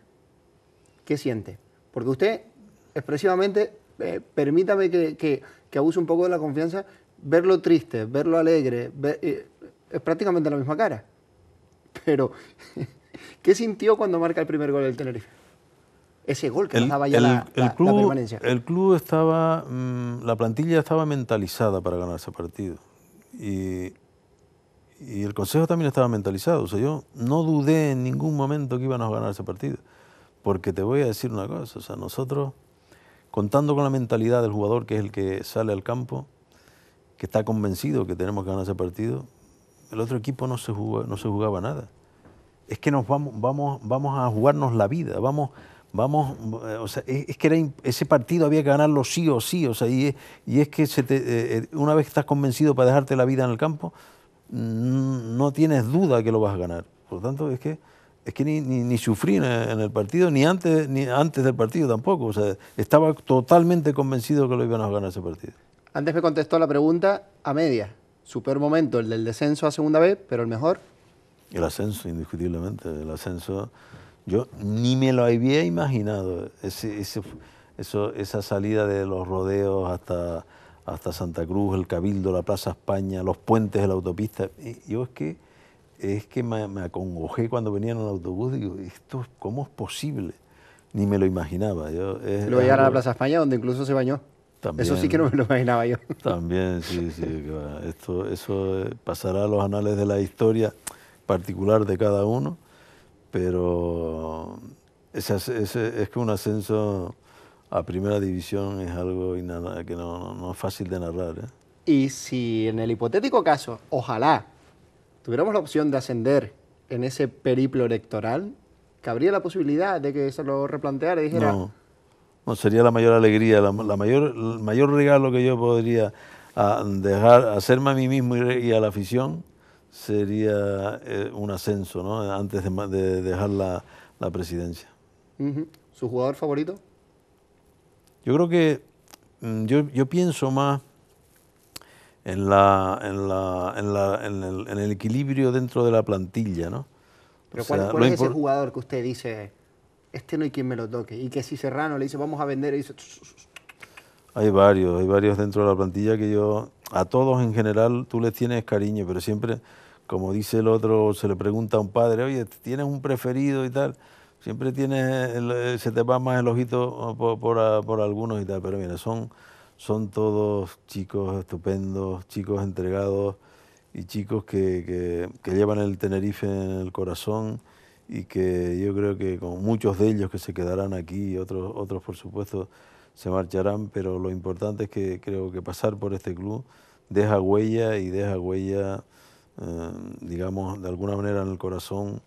¿qué siente? Porque usted, expresivamente, eh, permítame que, abuse un poco de la confianza, verlo triste, verlo alegre, eh, es prácticamente la misma cara. Pero, ¿qué sintió cuando marca el primer gol del Tenerife? ese gol que el, nos daba ya el, la, el club, permanencia. El club estaba, mm, la plantilla estaba mentalizada para ganar ese partido. Y, el consejo también estaba mentalizado. O sea, yo no dudé en ningún momento que íbamos a ganar ese partido. Porque te voy a decir una cosa, o sea, nosotros, contando con la mentalidad del jugador, que es el que sale al campo, que está convencido que tenemos que ganar ese partido, el otro equipo no se jugaba, no se jugaba nada. Es que nos vamos, vamos, vamos a jugarnos la vida, vamos, vamos, eh, o sea, es que era, ese partido había que ganarlo sí o sí, o sea, y es, y es que se te, eh, eh, una vez que estás convencido para dejarte la vida en el campo, mm, no tienes duda que lo vas a ganar. Por lo tanto, es que, es que ni, ni, sufrí en el partido, ni antes, ni antes del partido tampoco, o sea, estaba totalmente convencido que lo iban a ganar ese partido. Antes me contestó la pregunta a media. super momento, el del descenso a segunda vez, pero el mejor. El ascenso, indiscutiblemente. El ascenso, yo ni me lo había imaginado, eso, esa salida de los rodeos hasta, hasta Santa Cruz, el Cabildo, la Plaza España, los puentes de la autopista. Yo es que, es que me, me acongojé cuando venía en el autobús, digo, ¿esto cómo es posible? Ni me lo imaginaba. lo veía a la Plaza España, donde incluso se bañó. eso sí que no me lo imaginaba yo. También, sí, sí. Esto, eso eh, pasará a los anales de la historia particular de cada uno, pero es, que un ascenso a primera división es algo que no, es fácil de narrar. ¿eh? Y si en el hipotético caso, ojalá, tuviéramos la opción de ascender en ese periplo electoral, ¿cabría la posibilidad de que se lo replanteara y dijera... No, sería la mayor alegría, la, mayor, el mayor regalo que yo podría ah, dejar, hacerme a mí mismo y a la afición sería eh, un ascenso, ¿no? Antes de, dejar la, presidencia. ¿Su jugador favorito? Yo creo que mm, yo, pienso más en, la, en, la, en, el, equilibrio dentro de la plantilla, ¿no? Pero ¿cuál, es ese jugador que usted dice, este no hay quien me lo toque? Y que si Serrano le dice, vamos a vender, Hay varios, hay varios dentro de la plantilla que yo, a todos en general, tú les tienes cariño, pero siempre como dice el otro, se le pregunta a un padre, oye, ¿tienes un preferido y tal? Siempre tienes, eh, se te va más el ojito ah, por, algunos y tal, pero mira, son, son todos chicos estupendos, chicos entregados y chicos que, llevan el Tenerife en el corazón y que yo creo que con muchos de ellos que se quedarán aquí y otros, otros por supuesto se marcharán, pero lo importante es que creo que pasar por este club deja huella y deja huella eh, digamos, de alguna manera en el corazón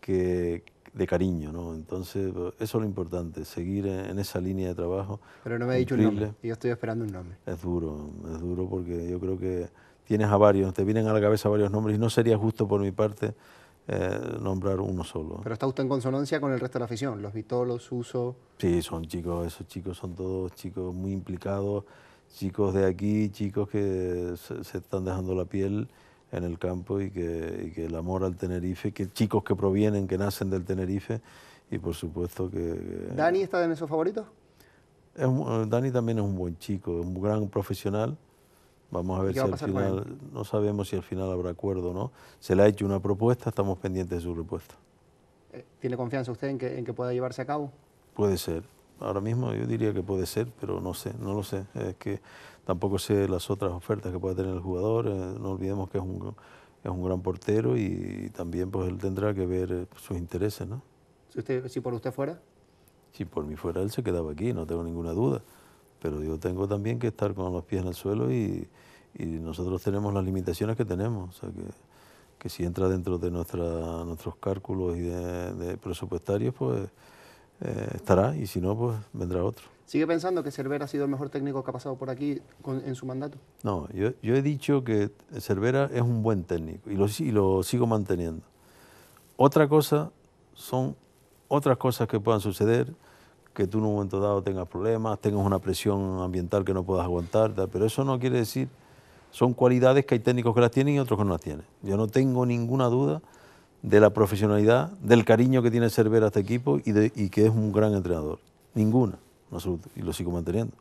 que, de cariño, ¿no? Entonces, eso es lo importante, seguir en esa línea de trabajo. Pero no me ha dicho un nombre, yo estoy esperando un nombre. Es duro, es duro porque yo creo que tienes a varios, te vienen a la cabeza varios nombres y no sería justo por mi parte eh, nombrar uno solo. Pero está usted en consonancia con el resto de la afición, los Vitolos, uso. Sí, son chicos, esos chicos son todos chicos muy implicados, chicos de aquí, chicos que se están dejando la piel en el campo y que, el amor al Tenerife, que chicos que provienen, que nacen del Tenerife y por supuesto que... ¿Dani está en esos favoritos? Eh, Dani también es un buen chico, un gran profesional. Vamos a ver si al final, no sabemos si al final habrá acuerdo no. Se le ha hecho una propuesta, estamos pendientes de su respuesta. Eh, ¿Tiene confianza usted en que pueda llevarse a cabo? Puede ser, ahora mismo yo diría que puede ser, pero no sé, no lo sé. Es que tampoco sé las otras ofertas que puede tener el jugador. Eh, no olvidemos que es un, es un gran portero y también pues él tendrá que ver eh, sus intereses, ¿no? Si, usted, si por usted fuera. Si por mí fuera él se quedaba aquí, no tengo ninguna duda. Pero yo tengo también que estar con los pies en el suelo y, y nosotros tenemos las limitaciones que tenemos. O sea que, que si entra dentro de nuestra, nuestros cálculos y de presupuestarios, pues eh, estará y si no, pues vendrá otro. ¿Sigue pensando que Cervera ha sido el mejor técnico que ha pasado por aquí en su mandato? No, yo, yo, he dicho que Cervera es un buen técnico y lo, lo sigo manteniendo. Otra cosa son otras cosas que puedan suceder, que tú en un momento dado tengas problemas, tengas una presión ambiental que no puedas aguantar, pero eso no quiere decir, son cualidades que hay técnicos que las tienen y otros que no las tienen. Yo no tengo ninguna duda de la profesionalidad, del cariño que tiene Cervera a este equipo y, de, que es un gran entrenador. Ninguna, absoluto, y lo sigo manteniendo.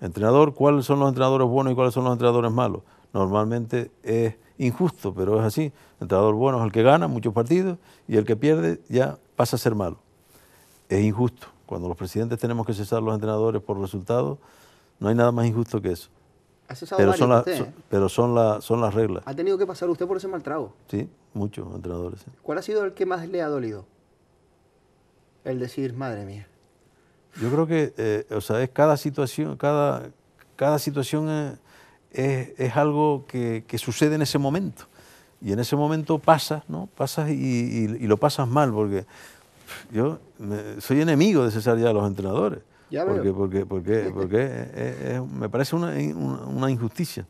Entrenador, ¿cuáles son los entrenadores buenos y cuáles son los entrenadores malos? Normalmente es injusto, pero es así. El entrenador bueno es el que gana muchos partidos y el que pierde ya pasa a ser malo. Es injusto. Cuando los presidentes tenemos que cesar los entrenadores por resultados, no hay nada más injusto que eso pero, son las, son, las reglas. ¿Ha tenido que pasar usted por ese mal trago? Sí, muchos entrenadores. ¿Cuál ha sido el que más le ha dolido? El decir, madre mía. Yo creo que, eh, o sea, es cada situación, cada, cada situación eh, es, algo que, sucede en ese momento. Y en ese momento pasas, ¿no? Pasas y, lo pasas mal, porque yo soy enemigo de cesar ya a los entrenadores porque, porque, porque, eh, eh, eh, me parece una, injusticia.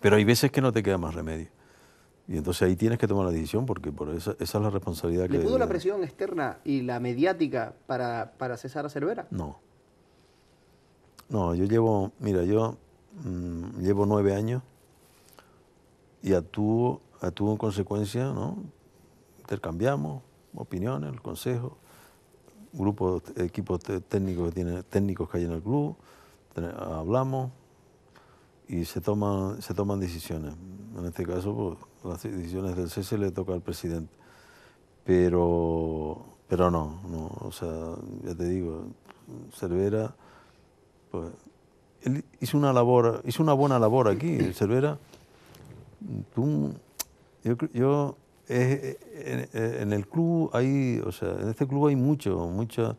Pero hay veces que no te queda más remedio. Y entonces ahí tienes que tomar la decisión porque por esa, esa es la responsabilidad que... ¿Le pudo la presión externa y la mediática para, para cesar a Cervera? No. No, yo llevo, mira, yo mm, llevo nueve años y actuó en consecuencia, ¿no? Intercambiamos opiniones, el consejo grupos, equipos técnicos que, tiene, técnicos que hay en el club, hablamos y se toman, se toman decisiones. En este caso, pues, las decisiones del cese le toca al presidente. Pero, pero no, no, o sea, ya te digo, Cervera, pues, hizo una labor, hizo una buena labor aquí, Cervera. Tú, yo eh, eh, en, el club hay, o sea, en este club hay mucho, mucho,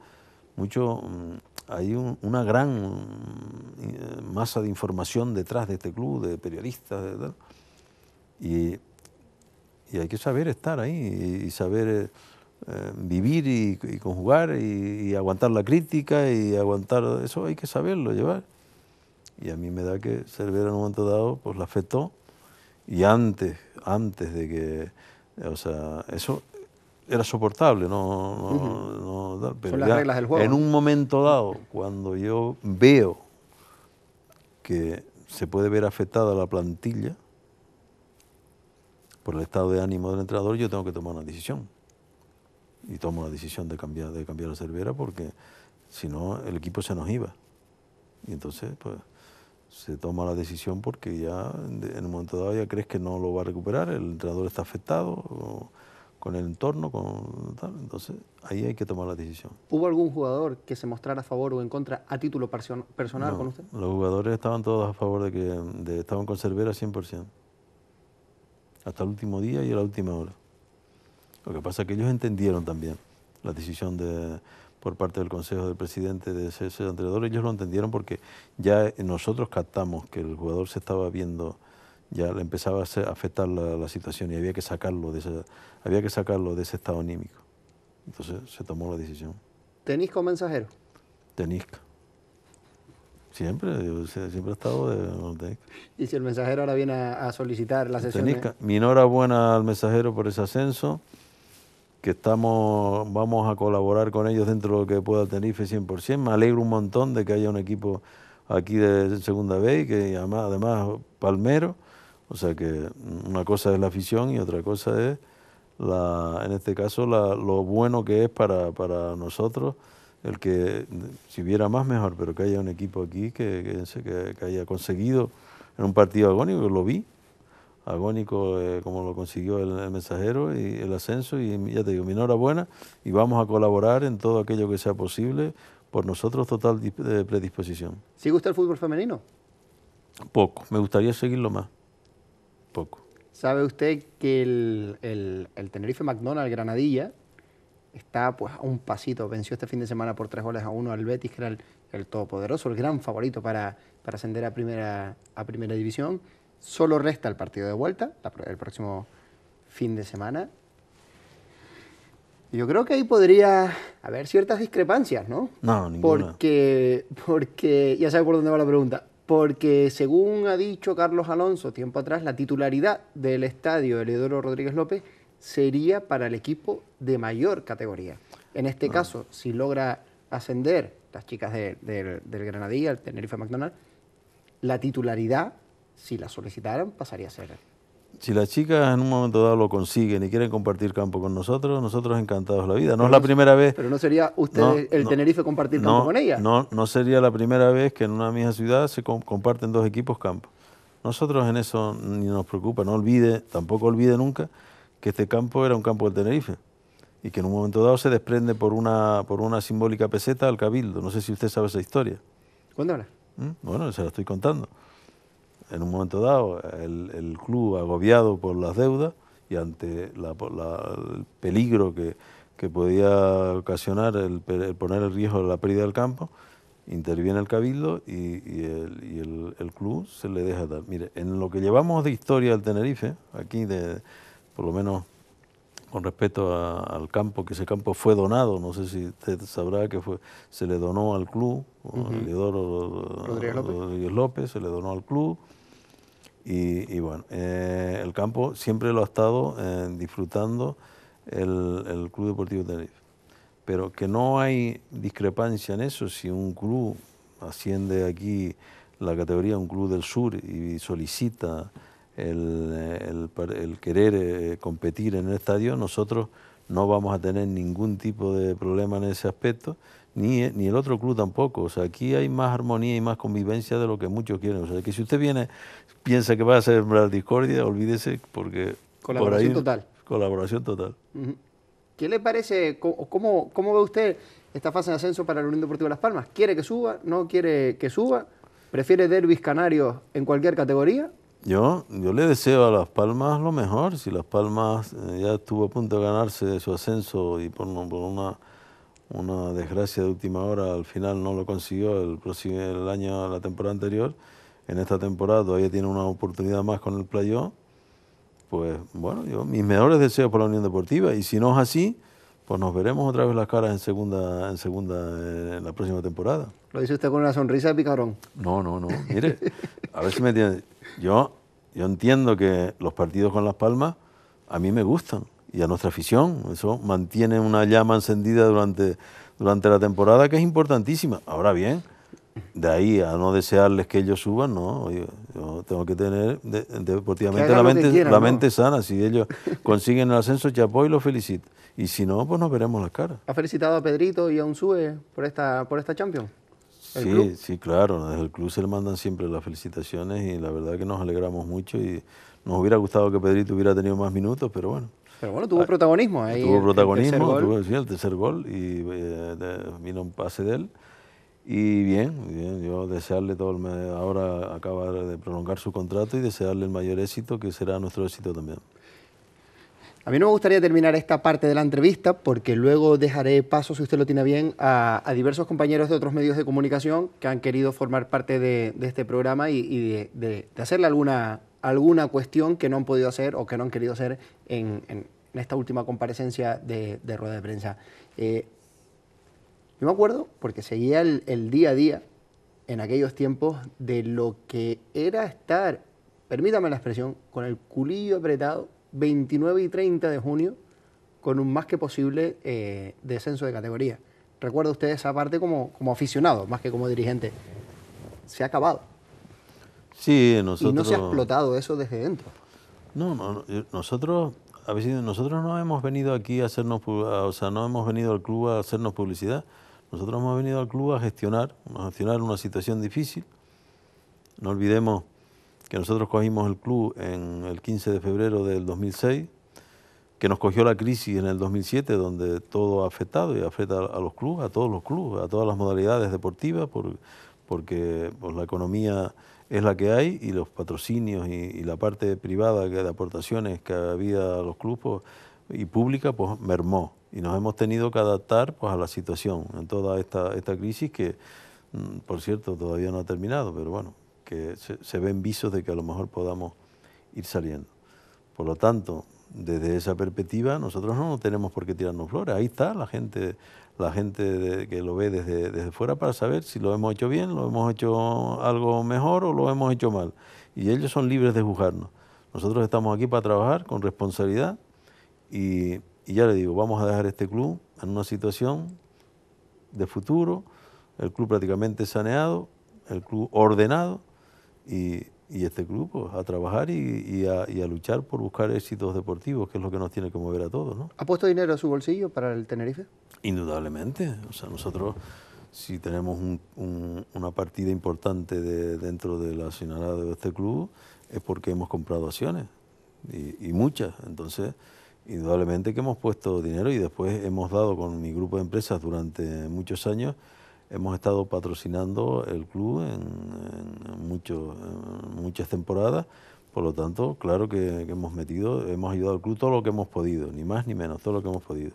mucho mm, hay una gran mm, masa de información detrás de este club, de periodistas, y, y, hay que saber estar ahí y saber eh, vivir y, conjugar y, aguantar la crítica y aguantar, eso hay que saberlo llevar. Y a mí me da que Cervera en un momento dado pues la afectó y antes, antes de que eh, o sea, eso era soportable, no, no, pero En un momento dado, cuando yo veo que se puede ver afectada la plantilla por el estado de ánimo del entrenador, yo tengo que tomar una decisión. Y tomo la decisión de cambiar, de cambiar la Cervera porque si no el equipo se nos iba. Y entonces, pues, se toma la decisión porque ya en el momento dado ya crees que no lo va a recuperar, el entrenador está afectado con el entorno, con Entonces ahí hay que tomar la decisión. ¿Hubo algún jugador que se mostrara a favor o en contra a título personal con usted? Los jugadores estaban todos a favor de que estaban con Cervera 100%. Hasta el último día y a la última hora. Lo que pasa es que ellos entendieron también la decisión de por parte del Consejo del Presidente de ese, entrenador, ellos lo entendieron porque ya nosotros captamos que el jugador se estaba viendo, ya le empezaba a afectar la, situación y había que sacarlo de ese, había que sacarlo de ese estado anímico. Entonces se tomó la decisión. ¿Tenisca o mensajero? Tenisca. Siempre, siempre he estado de, Y si el mensajero ahora viene a, solicitar la sesión. Tenisca. Mi enhorabuena al mensajero por ese ascenso que estamos, vamos a colaborar con ellos dentro de lo que pueda Tenerife 100%. Me alegro un montón de que haya un equipo aquí de segunda B y que además, Palmero, o sea que una cosa es la afición y otra cosa es, la, en este caso, lo bueno que es para, nosotros el que si hubiera más mejor, pero que haya un equipo aquí que, que, haya conseguido en un partido agónico, lo vi, agónico eh, como lo consiguió el, mensajero y el ascenso y ya te digo, mi enhorabuena y vamos a colaborar en todo aquello que sea posible, por nosotros total predisposición. ¿Sigue usted el fútbol femenino? Poco, me gustaría seguirlo más, poco. ¿Sabe usted que el, Tenerife McDonald Granadilla está pues a un pasito, venció este fin de semana por tres goles a uno al Betis, que era el, todopoderoso, el gran favorito para, ascender a primera, a primera división? Solo resta el partido de vuelta, el próximo fin de semana. Yo creo que ahí podría haber ciertas discrepancias, ¿no? No, ninguna. Porque, porque ya sabes por dónde va la pregunta. Porque según ha dicho Carlos Alonso tiempo atrás, la titularidad del estadio Leodoro Rodríguez López sería para el equipo de mayor categoría. En este ah. caso, si logra ascender las chicas del Granadilla, el Tenerife McDonald, la titularidad si la solicitaran, pasaría a ser. Si las chicas en un momento dado lo consiguen y quieren compartir campo con nosotros, nosotros encantados la vida. No es la primera vez. Pero no sería usted el Tenerife compartir campo con ella. No, no sería la primera vez que en una misma ciudad se comparten dos equipos campo. Nosotros en eso ni nos preocupa, no olvide, tampoco olvide nunca que este campo era un campo del Tenerife y que en un momento dado se desprende por una, por una simbólica peseta al Cabildo. No sé si usted sabe esa historia. ¿Cuándo era? ¿Mm? Bueno, se la estoy contando en un momento dado, el, el club agobiado por las deudas y ante la, el peligro que, podía ocasionar el, poner en riesgo la pérdida del campo, interviene el cabildo y, el, y el, club se le deja dar. Mire, en lo que llevamos de historia al Tenerife, aquí de, por lo menos con respecto al campo, que ese campo fue donado, no sé si usted sabrá que fue, se le donó al club, Leodoro Rodríguez López, se le donó al club, y, bueno, eh, el campo siempre lo ha estado eh, disfrutando el, Club Deportivo Tenerife. Pero que no hay discrepancia en eso, si un club asciende aquí la categoría, un club del sur, y solicita el, querer eh, competir en el estadio, nosotros no vamos a tener ningún tipo de problema en ese aspecto, ni, ni, el otro club tampoco. O sea, aquí hay más armonía y más convivencia de lo que muchos quieren. O sea, que si usted viene piensa que va a sembrar discordia, olvídese porque... Colaboración total. Colaboración total. ¿Qué le parece, cómo, cómo ve usted esta fase de ascenso para el Unión Deportiva Las Palmas? ¿Quiere que suba? ¿No quiere que suba? ¿Prefiere derbis canarios en cualquier categoría? Yo, yo le deseo a Las Palmas lo mejor. Si Las Palmas eh, ya estuvo a punto de ganarse su ascenso y por, una, una desgracia de última hora al final no lo consiguió el, el año, la temporada anterior, en esta temporada todavía tiene una oportunidad más con el playoff, pues bueno, yo mis mejores deseos por la Unión Deportiva y si no es así, pues nos veremos otra vez las caras en segunda en segunda eh, en la próxima temporada. Lo dice usted con una sonrisa picarón. No, no, no. Mire, a ver si me entiende. Yo yo entiendo que los partidos con Las Palmas a mí me gustan y a nuestra afición, eso mantiene una llama encendida durante durante la temporada que es importantísima. Ahora bien, de ahí a no desearles que ellos suban, no, yo, tengo que tener deportivamente la mente, la mente sana, si ellos consiguen el ascenso, ya voy y los felicito, y si no, pues nos veremos las caras. ¿Ha felicitado a Pedrito y a sube por esta, por esta Champions? Sí, sí, claro, desde el club se le mandan siempre las felicitaciones y la verdad que nos alegramos mucho y nos hubiera gustado que Pedrito hubiera tenido más minutos, pero bueno. Pero bueno, tuvo ah, protagonismo ahí. Tuvo protagonismo, el tercer gol, tuvo, el tercer gol y eh, vino un pase de él. Y bien, yo desearle todo el ahora acaba de prolongar su contrato y desearle el mayor éxito, que será nuestro éxito también. A mí no me gustaría terminar esta parte de la entrevista porque luego dejaré paso, si usted lo tiene bien, a, diversos compañeros de otros medios de comunicación que han querido formar parte de, este programa y, de, hacerle alguna, alguna cuestión que no han podido hacer o que no han querido hacer en, esta última comparecencia de, rueda de prensa. Eh, yo me acuerdo porque seguía el, día a día en aquellos tiempos de lo que era estar, permítame la expresión, con el culillo apretado 29 y 30 de junio con un más que posible eh, descenso de categoría. Recuerda usted esa parte como, como aficionado, más que como dirigente. Se ha acabado. Sí, nosotros... Y no se ha explotado eso desde dentro. No, eh, nosotros, a veces, nosotros no hemos venido aquí a hacernos, o sea, no hemos venido al club a hacernos publicidad, nosotros hemos venido al club a gestionar, a gestionar una situación difícil. No olvidemos que nosotros cogimos el club en el 15 de febrero del 2006, que nos cogió la crisis en el 2007, donde todo ha afectado y afecta a los clubes, a todos los clubes, a todas las modalidades deportivas, porque pues, la economía es la que hay y los patrocinios y, la parte privada de aportaciones que había a los clubes y pública, pues mermó y nos hemos tenido que adaptar pues, a la situación en toda esta, esta crisis que, mm, por cierto, todavía no ha terminado, pero bueno, que se, ven visos de que a lo mejor podamos ir saliendo. Por lo tanto, desde esa perspectiva, nosotros no tenemos por qué tirarnos flores. Ahí está la gente, la gente que lo ve desde, desde fuera para saber si lo hemos hecho bien, lo hemos hecho algo mejor o lo hemos hecho mal. Y ellos son libres de juzgarnos. Nosotros estamos aquí para trabajar con responsabilidad y y ya le digo, vamos a dejar este club en una situación de futuro, el club prácticamente saneado, el club ordenado y, este club pues, a trabajar y, a, luchar por buscar éxitos deportivos, que es lo que nos tiene que mover a todos. ¿Ha puesto dinero a su bolsillo para el Tenerife? Indudablemente. O sea, nosotros si tenemos una partida importante dentro de la señalada de este club es porque hemos comprado acciones y, y muchas. Entonces, indudablemente que hemos puesto dinero y después hemos dado con mi grupo de empresas durante muchos años, hemos estado patrocinando el club en, muchas temporadas, por lo tanto, claro que, hemos metido, hemos ayudado al club todo lo que hemos podido, ni más ni menos, todo lo que hemos podido.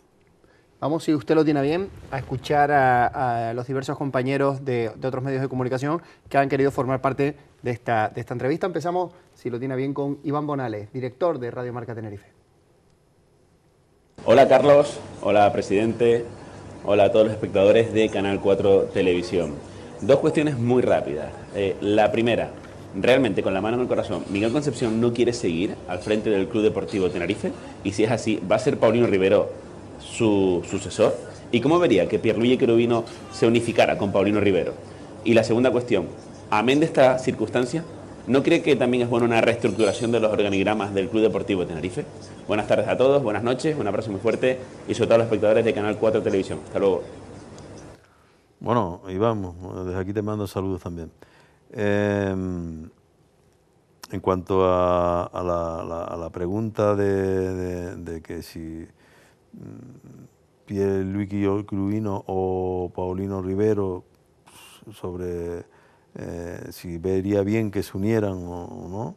Vamos, si usted lo tiene bien, a escuchar a, los diversos compañeros de, otros medios de comunicación que han querido formar parte de esta entrevista. Empezamos, si lo tiene bien, con Iván Bonales, director de Radio Marca Tenerife. Hola Carlos, hola presidente, hola a todos los espectadores de Canal 4 Televisión. Dos cuestiones muy rápidas. Eh, la primera, realmente con la mano en el corazón, Miguel Concepción no quiere seguir al frente del Club Deportivo Tenerife y si es así, ¿va a ser Paulino Rivero su sucesor? ¿Y cómo vería que Pierluigi Querubino se unificara con Paulino Rivero? Y la segunda cuestión, amén de esta circunstancia, ¿No cree que también es buena una reestructuración de los organigramas del Club Deportivo de Tenerife? Buenas tardes a todos, buenas noches, un abrazo muy fuerte y sobre todo a los espectadores de Canal 4 Televisión. Hasta luego. Bueno, y vamos, desde aquí te mando saludos también. Em, en cuanto a, la, pregunta de, que si mm, Pierre Luigi Cruino o Paulino Rivero sobre eh, si vería bien que se unieran o, no.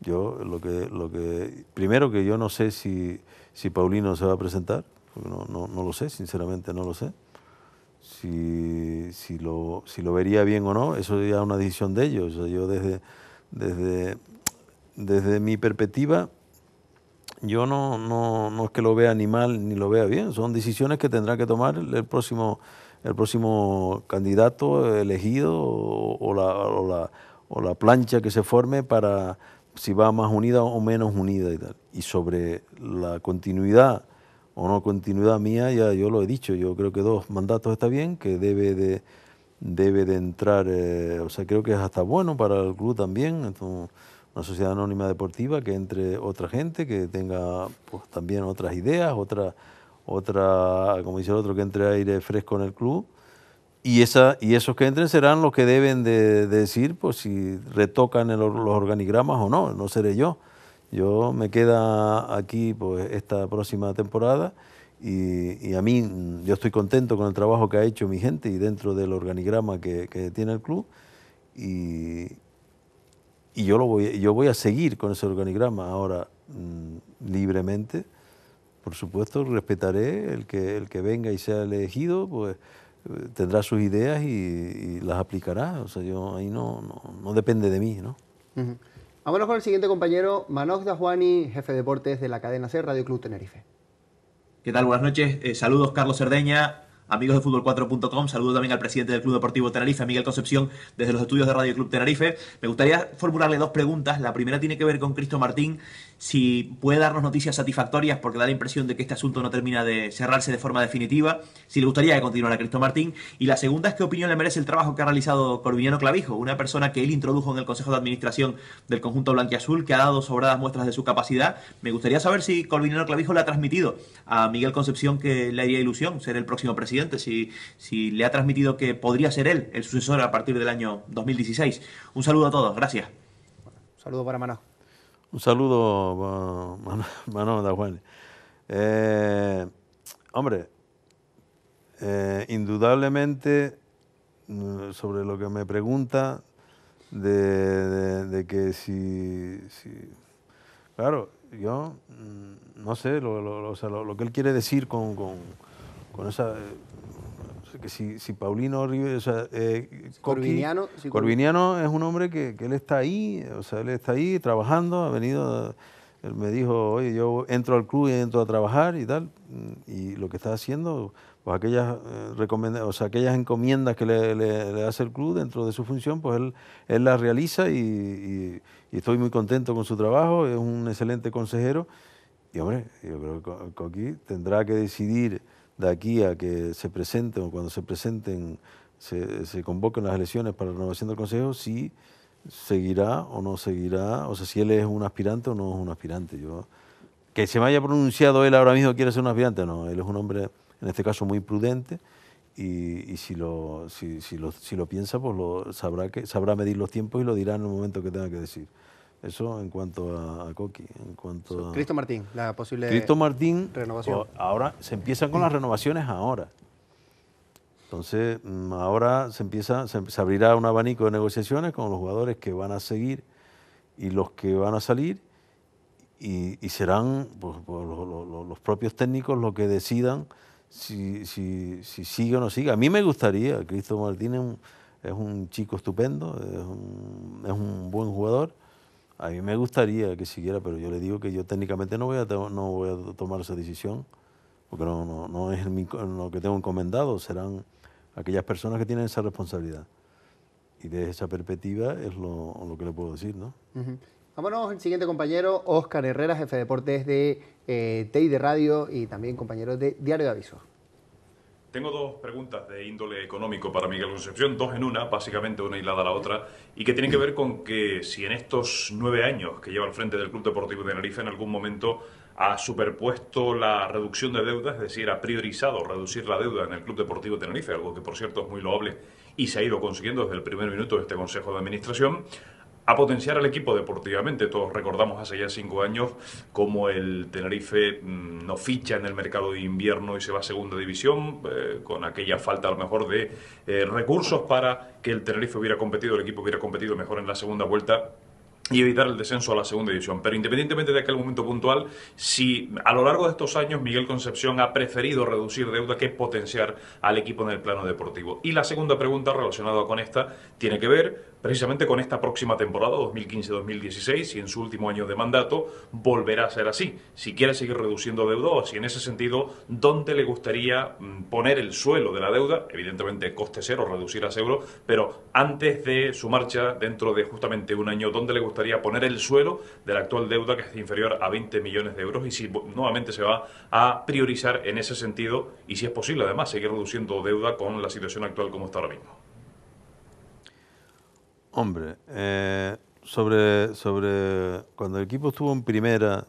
Yo lo que, lo que, primero que yo no sé si, si Paulino se va a presentar, no, no, no lo sé, sinceramente no lo sé. Si, si, lo, si lo vería bien o no, eso ya es una decisión de ellos. yo desde, desde, desde mi perspectiva, yo no, no, no es que lo vea ni mal ni lo vea bien, son decisiones que tendrá que tomar el próximo el próximo candidato elegido o, la, plancha que se forme para si va más unida o menos unida y tal. Y sobre la continuidad o no continuidad mía, ya yo lo he dicho, yo creo que dos mandatos está bien, que debe de, debe de entrar, eh, o sea, creo que es hasta bueno para el club también, una sociedad anónima deportiva que entre otra gente, que tenga pues, también otras ideas, otras otra, como dice el otro, que entre aire fresco en el club. Y, esa, y esos que entren serán los que deben de, decir pues, si retocan los organigramas o no, no seré yo. Yo me queda aquí pues, esta próxima temporada y, a mí mm, yo estoy contento con el trabajo que ha hecho mi gente y dentro del organigrama que, tiene el club y, y, yo, lo voy, yo voy a seguir con ese organigrama ahora mm, libremente por supuesto, respetaré el que, el que venga y sea elegido, pues tendrá sus ideas y, las aplicará. O sea, yo ahí no, no, depende de mí, ¿no? Uh Vámonos con el siguiente compañero, Manoj Dajuani, jefe de deportes de la cadena C Radio Club Tenerife. ¿Qué tal? Buenas noches. Eh, saludos, Carlos Cerdeña, amigos de fútbol4.com. Saludo también al presidente del Club Deportivo Tenerife, Miguel Concepción, desde los estudios de Radio Club Tenerife. Me gustaría formularle dos preguntas. La primera tiene que ver con Cristo Martín si puede darnos noticias satisfactorias, porque da la impresión de que este asunto no termina de cerrarse de forma definitiva, si le gustaría que continuara Cristo Martín. Y la segunda es qué opinión le merece el trabajo que ha realizado Corviniano Clavijo, una persona que él introdujo en el Consejo de Administración del conjunto blanquiazul, que ha dado sobradas muestras de su capacidad. Me gustaría saber si Corviniano Clavijo le ha transmitido a Miguel Concepción que le haría ilusión ser el próximo presidente, si, si le ha transmitido que podría ser él el sucesor a partir del año 2016. Un saludo a todos, gracias. Saludo para Maná. Un saludo, Manolo da Juan. Eh, hombre, eh, indudablemente, mm, sobre lo que me pregunta, de, que si, Claro, yo mm, no sé lo, que él quiere decir con esa eh, que si, Paulino o sea, eh, Corviniano, es un hombre que, él está ahí, o sea, él está ahí trabajando, ha venido, él me dijo, oye, yo entro al club y entro a trabajar y tal, y lo que está haciendo, pues aquellas, eh, o sea, aquellas encomiendas que le, hace el club dentro de su función, pues él, las realiza y, y estoy muy contento con su trabajo, es un excelente consejero. Y hombre, yo creo que Coqui tendrá que decidir de aquí a que se presenten o cuando se presenten, se, convoquen las elecciones para la renovación del Consejo, si seguirá o no seguirá, o sea, si él es un aspirante o no es un aspirante. Yo, que se me haya pronunciado él ahora mismo quiere ser un aspirante, no, él es un hombre, en este caso, muy prudente. Y, si, lo, si, lo, si lo piensa, pues sabrá, que, sabrá medir los tiempos y lo dirá en el momento que tenga que decir. Eso en cuanto a, a Coqui, en cuanto a... Cristo Martín, la posible Cristo Martín, renovación. ahora se empiezan con las renovaciones ahora. Entonces, mm, ahora se empieza, se, abrirá un abanico de negociaciones con los jugadores que van a seguir y los que van a salir y, serán pues, los, propios técnicos los que decidan si, si, sigue o no sigue. A mí me gustaría, Cristo Martín es un, es un chico estupendo, es un, es un buen jugador a mí me gustaría que siguiera, pero yo le digo que yo técnicamente no voy a, no voy a tomar esa decisión, porque no, es lo que tengo encomendado, serán aquellas personas que tienen esa responsabilidad. Y desde esa perspectiva es lo, que le puedo decir, ¿no? Vámonos el siguiente compañero, Óscar Herrera, jefe de deportes de eh, TI de Radio y también compañero de Diario de Aviso. Tengo dos preguntas de índole económico para Miguel Concepción, dos en una, básicamente una hilada a la otra, y que tienen que ver con que si en estos nueve años que lleva al frente del Club Deportivo de Tenerife en algún momento ha superpuesto la reducción de deudas, es decir, ha priorizado reducir la deuda en el Club Deportivo de Tenerife, algo que por cierto es muy loable y se ha ido consiguiendo desde el primer minuto de este Consejo de Administración, a potenciar al equipo deportivamente. Todos recordamos hace ya cinco años ...como el Tenerife mm, no ficha en el mercado de invierno y se va a segunda división, eh, con aquella falta a lo mejor de eh, recursos para que el Tenerife hubiera competido, el equipo hubiera competido mejor en la segunda vuelta y evitar el descenso a la segunda división. Pero independientemente de aquel momento puntual, si a lo largo de estos años Miguel Concepción ha preferido reducir deuda que potenciar al equipo en el plano deportivo. Y la segunda pregunta relacionada con esta tiene que ver Precisamente con esta próxima temporada, 2015-2016, y en su último año de mandato, volverá a ser así. Si quiere seguir reduciendo deuda o si en ese sentido, ¿dónde le gustaría mm, poner el suelo de la deuda? Evidentemente, coste cero, reducir a cero, pero antes de su marcha, dentro de justamente un año, ¿dónde le gustaría poner el suelo de la actual deuda que es inferior a 20 millones de euros? Y si nuevamente se va a priorizar en ese sentido, y si es posible además seguir reduciendo deuda con la situación actual como está ahora mismo. Hombre, eh, sobre, sobre cuando el equipo estuvo en primera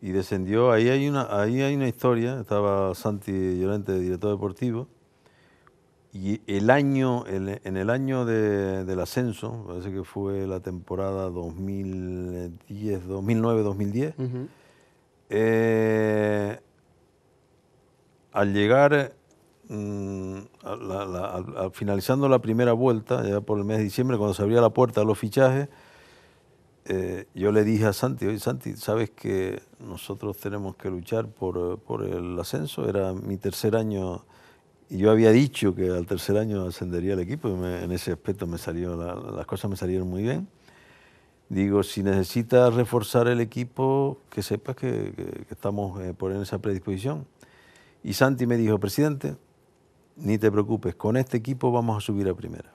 y descendió, ahí hay una, ahí hay una historia, estaba Santi Llorente, director deportivo, y el año, en el año del ascenso, parece que fue la temporada 2010, 2009-2010, eh, al llegar Mm, al, finalizando la primera vuelta, ya por el mes de diciembre, cuando se abría la puerta a los fichajes, eh, yo le dije a Santi, oye Santi, ¿sabes que nosotros tenemos que luchar por, eh, por, el ascenso? Era mi tercer año y yo había dicho que al tercer año ascendería el equipo en ese aspecto me salió, las cosas me salieron muy bien. Digo, si necesitas reforzar el equipo, que sepas que, estamos eh, por en esa predisposición. Y Santi me dijo, presidente, ni te preocupes, con este equipo vamos a subir a primera.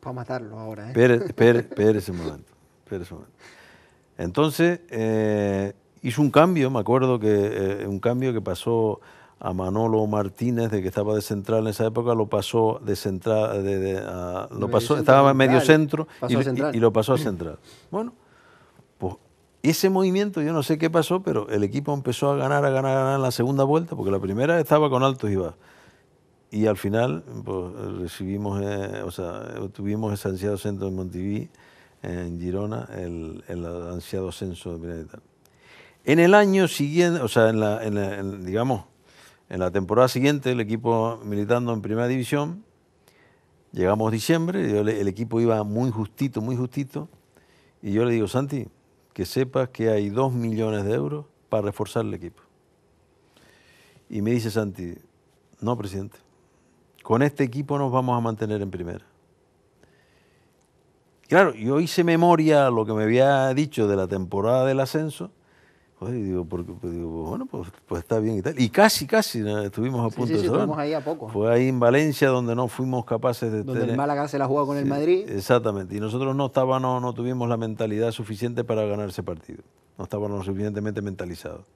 Para matarlo ahora, ¿eh? Espera ese momento. Entonces, eh, hizo un cambio, me acuerdo que eh, un cambio que pasó a Manolo Martínez, de que estaba de central en esa época, lo pasó de central, lo pasó, estaba en medio centro y, lo pasó a central. Bueno, pues ese movimiento, yo no sé qué pasó, pero el equipo empezó a ganar, a ganar, a ganar en la segunda vuelta, porque la primera estaba con altos y bajos y al final pues, recibimos, eh, o sea, tuvimos ese ansiado centro en Montiví, en Girona, el, el ansiado censo de En el año siguiente, o sea, en la, digamos, en la temporada siguiente, el equipo militando en primera división, llegamos diciembre, el equipo iba muy justito, muy justito, y yo le digo, Santi, que sepas que hay dos millones de euros para reforzar el equipo. Y me dice Santi, no, presidente con este equipo nos vamos a mantener en primera. Claro, yo hice memoria a lo que me había dicho de la temporada del ascenso. y pues digo, bueno, pues, pues, está bien y tal. Y casi, casi estuvimos a punto de sí, poco. Fue ahí en Valencia donde no fuimos capaces de donde el Málaga se la jugó con el Madrid. Exactamente. Y nosotros no estábamos, no, tuvimos la mentalidad suficiente para ganar ese partido. No estábamos suficientemente mentalizados.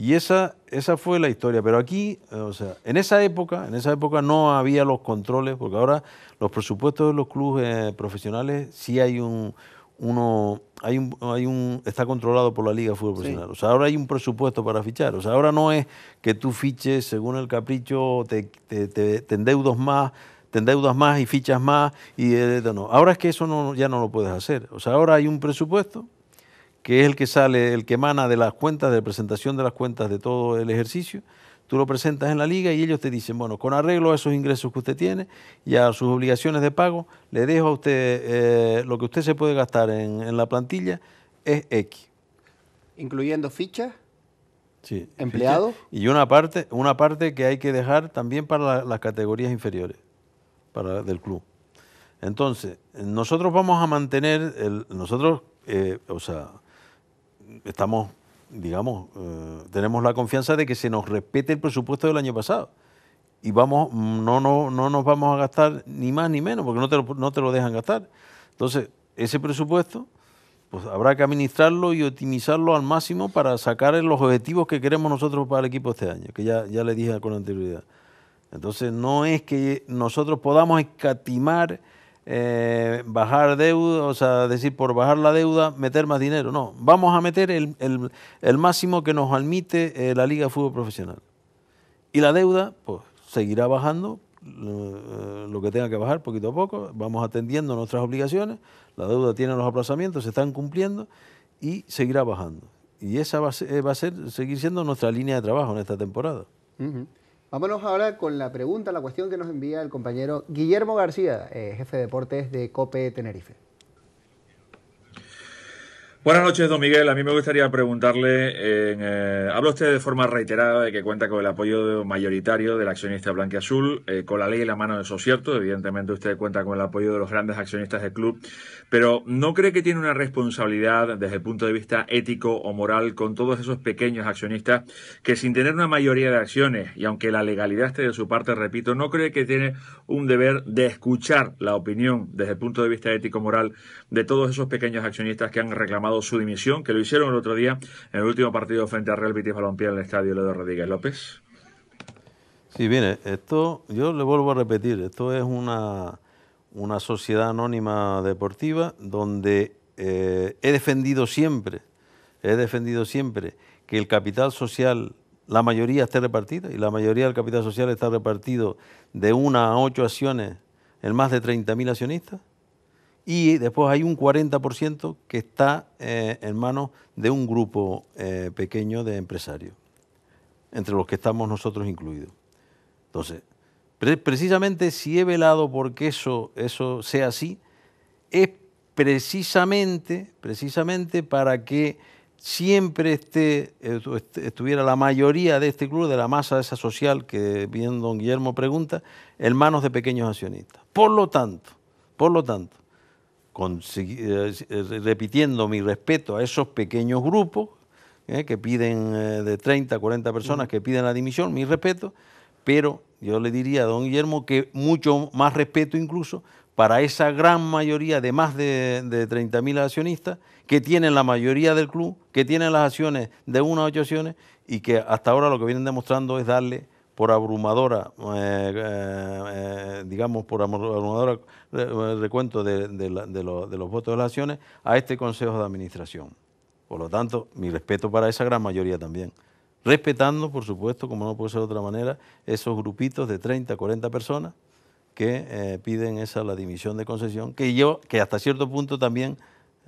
Y esa, esa fue la historia. Pero aquí, eh, o sea, en esa época, en esa época no había los controles, porque ahora los presupuestos de los clubes eh, profesionales sí hay un, uno, hay un, hay un, está controlado por la Liga Fútbol Profesional. O sea, ahora hay un presupuesto para fichar. O sea, ahora no es que tú fiches según el capricho, te, te, endeudas más, te endeudas más y fichas más y no. Ahora es que eso no, ya no lo puedes hacer. O sea, ahora hay un presupuesto que es el que sale, el que emana de las cuentas, de la presentación de las cuentas de todo el ejercicio, tú lo presentas en la liga y ellos te dicen, bueno, con arreglo a esos ingresos que usted tiene y a sus obligaciones de pago, le dejo a usted eh, lo que usted se puede gastar en, la plantilla es X. Incluyendo fichas. Sí, empleados. y una parte, una parte que hay que dejar también para las categorías inferiores para, del club. Entonces, nosotros vamos a mantener, el, nosotros, eh, o sea, estamos, digamos, eh, tenemos la confianza de que se nos respete el presupuesto del año pasado. Y vamos, no, no, no nos vamos a gastar ni más ni menos, porque no te lo, dejan gastar. Entonces, ese presupuesto, pues habrá que administrarlo y optimizarlo al máximo para sacar los objetivos que queremos nosotros para el equipo este año, que ya, ya le dije con anterioridad. Entonces, no es que nosotros podamos escatimar eh, bajar deuda, o sea, decir por bajar la deuda, meter más dinero. No, vamos a meter el, máximo que nos admite eh, la Liga de Fútbol Profesional. Y la deuda, pues, seguirá bajando eh, lo, que tenga que bajar poquito a poco. Vamos atendiendo nuestras obligaciones. La deuda tiene los aplazamientos, se están cumpliendo y seguirá bajando. Y esa va a ser, seguir siendo nuestra línea de trabajo en esta temporada. Vámonos ahora con la pregunta, la cuestión que nos envía el compañero Guillermo García, eh, jefe de deportes de COPE Tenerife. Buenas noches, don Miguel. A mí me gustaría preguntarle, eh, eh, habla usted de forma reiterada de que cuenta con el apoyo mayoritario del accionista blanquiazul, Azul eh, con la ley en la mano de es cierto, evidentemente usted cuenta con el apoyo de los grandes accionistas del club, pero ¿no cree que tiene una responsabilidad desde el punto de vista ético o moral con todos esos pequeños accionistas que sin tener una mayoría de acciones y aunque la legalidad esté de su parte, repito, ¿no cree que tiene un deber de escuchar la opinión desde el punto de vista ético-moral de todos esos pequeños accionistas que han reclamado su dimisión, que lo hicieron el otro día en el último partido frente a Real Betis Balompié en el estadio Ledo Rodríguez López. Sí, bien esto, yo le vuelvo a repetir, esto es una, una sociedad anónima deportiva donde eh, he defendido siempre, he defendido siempre que el capital social, la mayoría esté repartida, y la mayoría del capital social está repartido de una a ocho acciones en más de 30.000 accionistas, y después hay un 40% que está eh, en manos de un grupo eh, pequeño de empresarios, entre los que estamos nosotros incluidos. Entonces, precisamente si he velado porque eso, eso sea así, es precisamente, precisamente para que siempre esté, estuviera la mayoría de este club, de la masa esa social que bien don Guillermo pregunta, en manos de pequeños accionistas. Por lo tanto, por lo tanto, eh, eh, repitiendo mi respeto a esos pequeños grupos eh, que piden de 30 40 personas que piden la dimisión, mi respeto, pero yo le diría a don Guillermo que mucho más respeto incluso para esa gran mayoría de más de, 30.000 accionistas que tienen la mayoría del club, que tienen las acciones de una a ocho acciones y que hasta ahora lo que vienen demostrando es darle por abrumadora, eh, eh, eh, digamos, por abrumadora recuento de, los votos de las acciones a este Consejo de Administración. Por lo tanto, mi respeto para esa gran mayoría también. Respetando, por supuesto, como no puede ser de otra manera, esos grupitos de 30, 40 personas que piden esa la dimisión de concesión, que yo, que hasta cierto punto también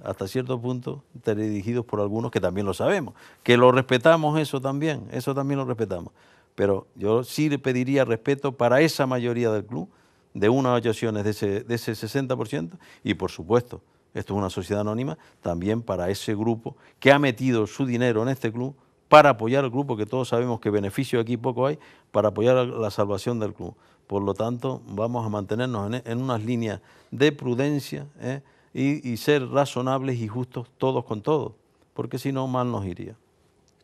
hasta cierto punto dirigidos por algunos que también lo sabemos, que lo respetamos eso también, eso también lo respetamos pero yo sí le pediría respeto para esa mayoría del club, de unas ocasiones de ese, de ese 60%, y por supuesto, esto es una sociedad anónima, también para ese grupo que ha metido su dinero en este club para apoyar al club, que todos sabemos que beneficio aquí poco hay, para apoyar la salvación del club. Por lo tanto, vamos a mantenernos en, unas líneas de prudencia ¿eh? y ser razonables y justos todos con todos, porque si no, mal nos iría.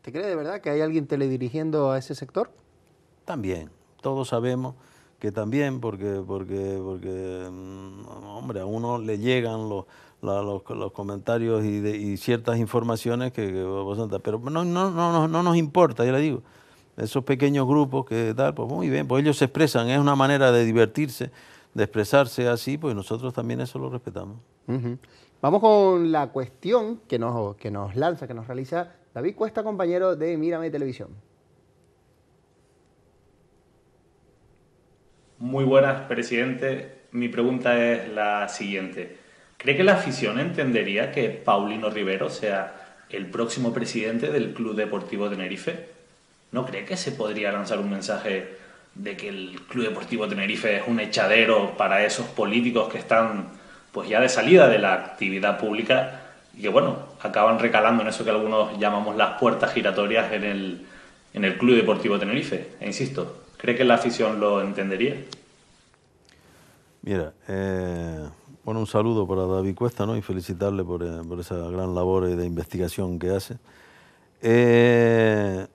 ¿Te cree de verdad que hay alguien teledirigiendo a ese sector? También, todos sabemos que también, porque, porque, porque mm, hombre, a uno le llegan los, los, comentarios y, ciertas informaciones que, pero no, no, no, nos importa, ya le digo. Esos pequeños grupos que tal, pues muy bien, pues ellos se expresan, es una manera de divertirse, de expresarse así, pues nosotros también eso lo respetamos. Vamos con la cuestión que nos, que nos lanza, que nos realiza David Cuesta, compañero de Mírame Televisión. Muy buenas, presidente. Mi pregunta es la siguiente. ¿Cree que la afición entendería que Paulino Rivero sea el próximo presidente del Club Deportivo Tenerife? ¿No cree que se podría lanzar un mensaje de que el Club Deportivo Tenerife es un echadero para esos políticos que están pues ya de salida de la actividad pública y que bueno, acaban recalando en eso que algunos llamamos las puertas giratorias en el, Club Deportivo Tenerife. E insisto, ¿cree que la afición lo entendería? Mira, eh, bueno, un saludo para David Cuesta ¿no? y felicitarle por, eh, esa gran labor de investigación que hace. Eh,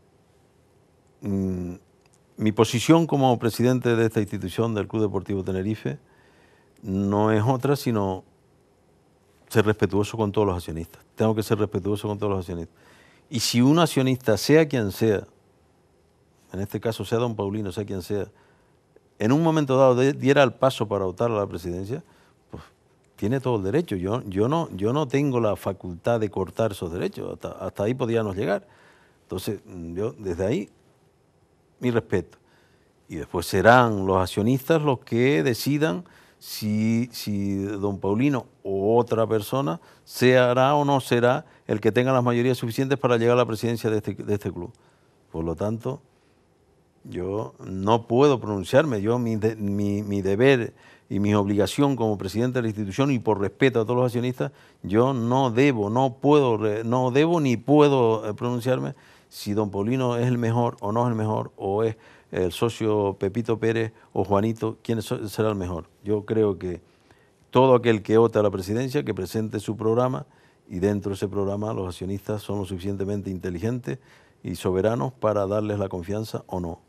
mm, mi posición como presidente de esta institución del Club Deportivo Tenerife no es otra, sino ser respetuoso con todos los accionistas tengo que ser respetuoso con todos los accionistas. Y si un accionista, sea quien sea, en este caso sea don Paulino, sea quien sea, en un momento dado diera el paso para votar a la presidencia, pues tiene todo el derecho. Yo, yo, no, yo no tengo la facultad de cortar esos derechos. Hasta, ahí podíamos llegar. Entonces, mm, yo desde ahí, mi respeto. Y después serán los accionistas los que decidan si, si don Paulino o otra persona ¿se hará o no será el que tenga las mayorías suficientes para llegar a la presidencia de este, este club? Por lo tanto, yo no puedo pronunciarme. Yo mi, mi, mi, deber y mi obligación como presidente de la institución y por respeto a todos los accionistas, yo no debo, no puedo, no debo ni puedo eh, pronunciarme si don Paulino es el mejor o no es el mejor, o es el socio Pepito Pérez o Juanito, quién será el mejor. Yo creo que todo aquel que vote a la presidencia que presente su programa y dentro de ese programa los accionistas son lo suficientemente inteligentes y soberanos para darles la confianza o no.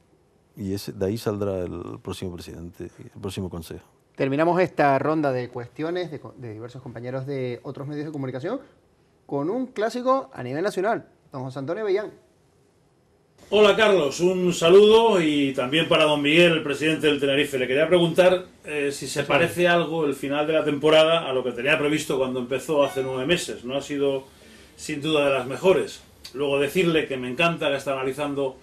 Y de ahí saldrá el próximo presidente, el próximo consejo. Terminamos esta ronda de cuestiones de, de diversos compañeros de otros medios de comunicación con un clásico a nivel nacional, don José Antonio Bellán. Hola Carlos, un saludo y también para don Miguel, el presidente del Tenerife. Le quería preguntar eh, si se parece algo el final de la temporada a lo que tenía previsto cuando empezó hace nueve meses. No ha sido sin duda de las mejores. Luego decirle que me encanta que está analizando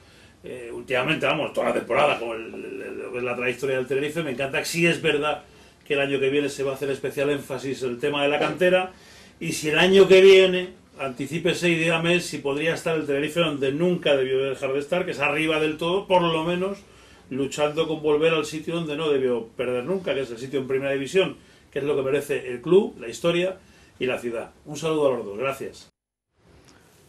eh, últimamente, vamos, toda la temporada, con la trayectoria del Tenerife, me encanta que sí es verdad que el año que viene se va a hacer especial énfasis en el tema de la cantera y si el año que viene anticípese y dígame si podría estar el Tenerife donde nunca debió dejar de estar, que es arriba del todo, por lo menos luchando con volver al sitio donde no debió perder nunca, que es el sitio en primera división, que es lo que merece el club, la historia y la ciudad. Un saludo a los dos, gracias.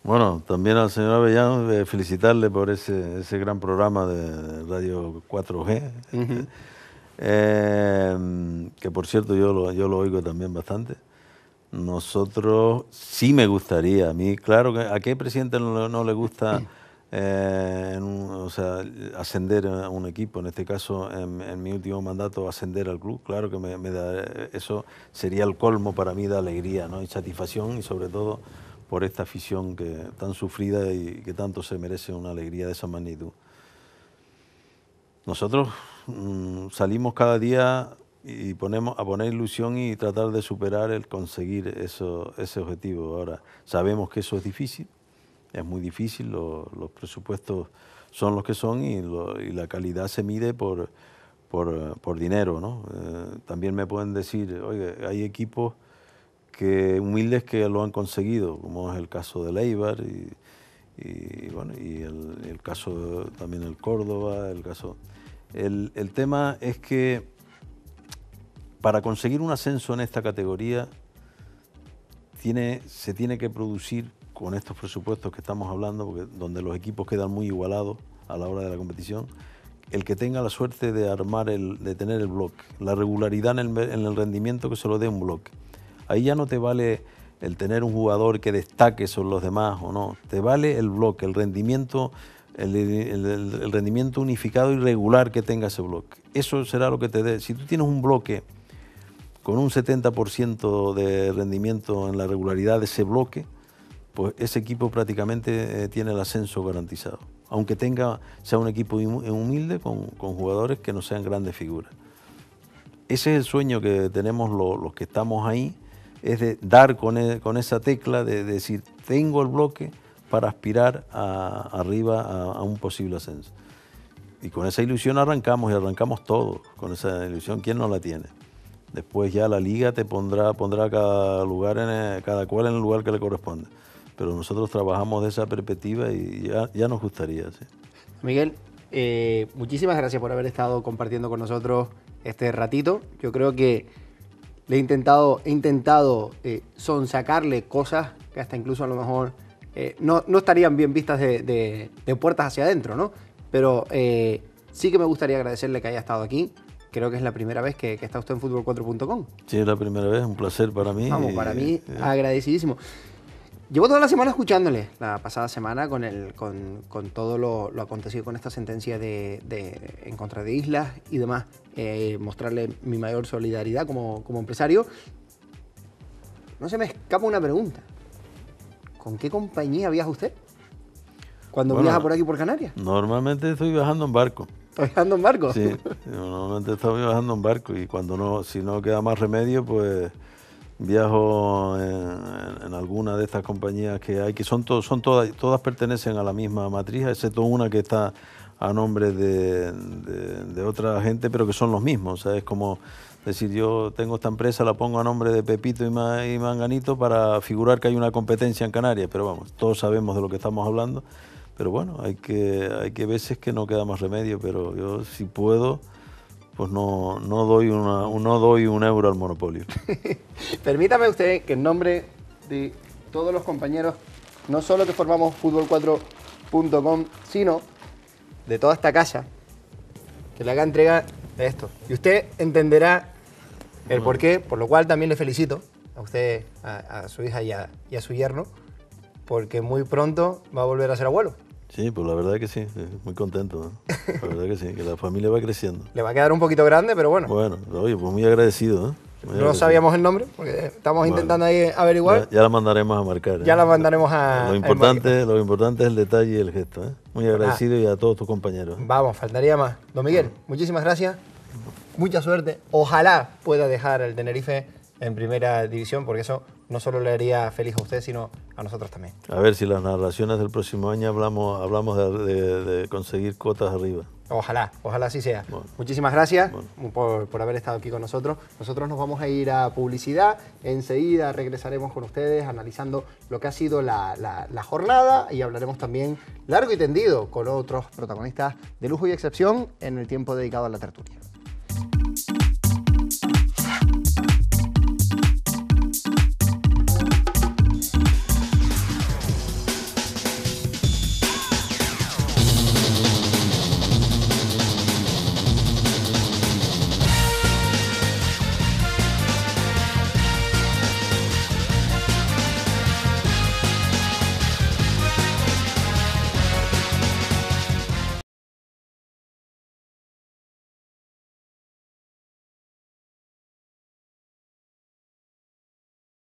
Bueno, también al señor Avellán felicitarle por ese, gran programa de Radio 4G, este, eh, que por cierto yo yo lo oigo también bastante. Nosotros sí me gustaría, a mí, claro, ¿a qué presidente no, le gusta eh, ascender a un equipo? En este caso, en, mi último mandato, ascender al club, claro que me, da, eso sería el colmo para mí de alegría ¿no? y satisfacción y sobre todo por esta afición que tan sufrida y que tanto se merece una alegría de esa magnitud. Nosotros mm, salimos cada día y ponemos, a poner ilusión y tratar de superar el conseguir eso, ese objetivo. Ahora, sabemos que eso es difícil, es muy difícil, los presupuestos son los que son y, la calidad se mide por, por, por dinero. ¿no? Eh, también me pueden decir, oye, hay equipos que, humildes que lo han conseguido, como es el caso de Leibar y, bueno, y el, el, caso también el Córdoba, el caso... El, el tema es que para conseguir un ascenso en esta categoría tiene, se tiene que producir con estos presupuestos que estamos hablando, donde los equipos quedan muy igualados a la hora de la competición, el que tenga la suerte de armar el, de tener el bloque, la regularidad en el, rendimiento que se lo dé un bloque. Ahí ya no te vale el tener un jugador que destaque sobre los demás o no, te vale el bloque, el rendimiento, el rendimiento unificado y regular que tenga ese bloque. Eso será lo que te dé. Si tú tienes un bloque con un 70% de rendimiento en la regularidad de ese bloque, pues ese equipo prácticamente eh, tiene el ascenso garantizado, aunque tenga, sea un equipo humilde con, jugadores que no sean grandes figuras. Ese es el sueño que tenemos los, que estamos ahí, es de dar con, e, esa tecla de, decir, tengo el bloque para aspirar a, arriba a, a un posible ascenso. Y con esa ilusión arrancamos y arrancamos todos con esa ilusión, ¿quién no la tiene? Después ya la liga te pondrá, pondrá cada lugar en cada cual en el lugar que le corresponde. Pero nosotros trabajamos de esa perspectiva y ya, ya nos gustaría. Miguel, eh, muchísimas gracias por haber estado compartiendo con nosotros este ratito. Yo creo que le he intentado, he intentado eh, sonsacarle cosas que hasta incluso a lo mejor eh, no, estarían bien vistas de, puertas hacia adentro, ¿no? Pero sí que me gustaría agradecerle que haya estado aquí creo que es la primera vez que, está usted en fútbol4.com. Sí, es la primera vez, un placer para mí. Vamos, para mí, eh, agradecidísimo. Llevo toda la semana escuchándole, la pasada semana, con, el, con, con todo lo, acontecido con esta sentencia de, de, en contra de Islas y demás. Eh, mostrarle mi mayor solidaridad como, como empresario. No se me escapa una pregunta. ¿Con qué compañía viaja usted? Cuando viaja por aquí, por Canarias. Normalmente estoy viajando en barco. ¿Estás viajando en barco. Sí, normalmente estoy viajando en barco y cuando no, si no queda más remedio, pues viajo en, alguna de estas compañías que hay, que son, son todas, todas pertenecen a la misma matriz, excepto una que está a nombre de, otra gente, pero que son los mismos. es como decir, yo tengo esta empresa, la pongo a nombre de Pepito y, y Manganito para figurar que hay una competencia en Canarias, pero vamos, todos sabemos de lo que estamos hablando pero bueno, hay que, que veces que no queda más remedio, pero yo si puedo, pues no, doy, una, doy un euro al monopolio. Permítame usted que en nombre de todos los compañeros, no solo que formamos fútbol4.com, sino de toda esta casa, que le haga entrega de esto. Y usted entenderá el porqué, por lo cual también le felicito a usted, a, su hija y a, su yerno, porque muy pronto va a volver a ser abuelo. Sí, pues la verdad que sí, eh, muy contento. La verdad que sí, que la familia va creciendo. Le va a quedar un poquito grande, pero bueno. Bueno, oye, pues muy agradecido. ¿eh? no sabíamos el nombre, porque estamos intentando ahí averiguar. Ya, la mandaremos a marcar. ¿eh? Ya la mandaremos a. Lo importante, lo importante es el detalle y el gesto. ¿eh? Muy agradecido y a todos tus compañeros. Vamos, faltaría más. Don Miguel, muchísimas gracias. Mucha suerte. Ojalá pueda dejar el Tenerife en primera división, porque eso no solo le haría feliz a usted, sino a nosotros también. A ver si las narraciones del próximo año hablamos, hablamos de, conseguir cuotas arriba. Ojalá, ojalá así sea. Muchísimas gracias por, haber estado aquí con nosotros. Nosotros nos vamos a ir a publicidad. Enseguida regresaremos con ustedes analizando lo que ha sido la, la jornada y hablaremos también largo y tendido con otros protagonistas de lujo y excepción en el tiempo dedicado a la tertulia.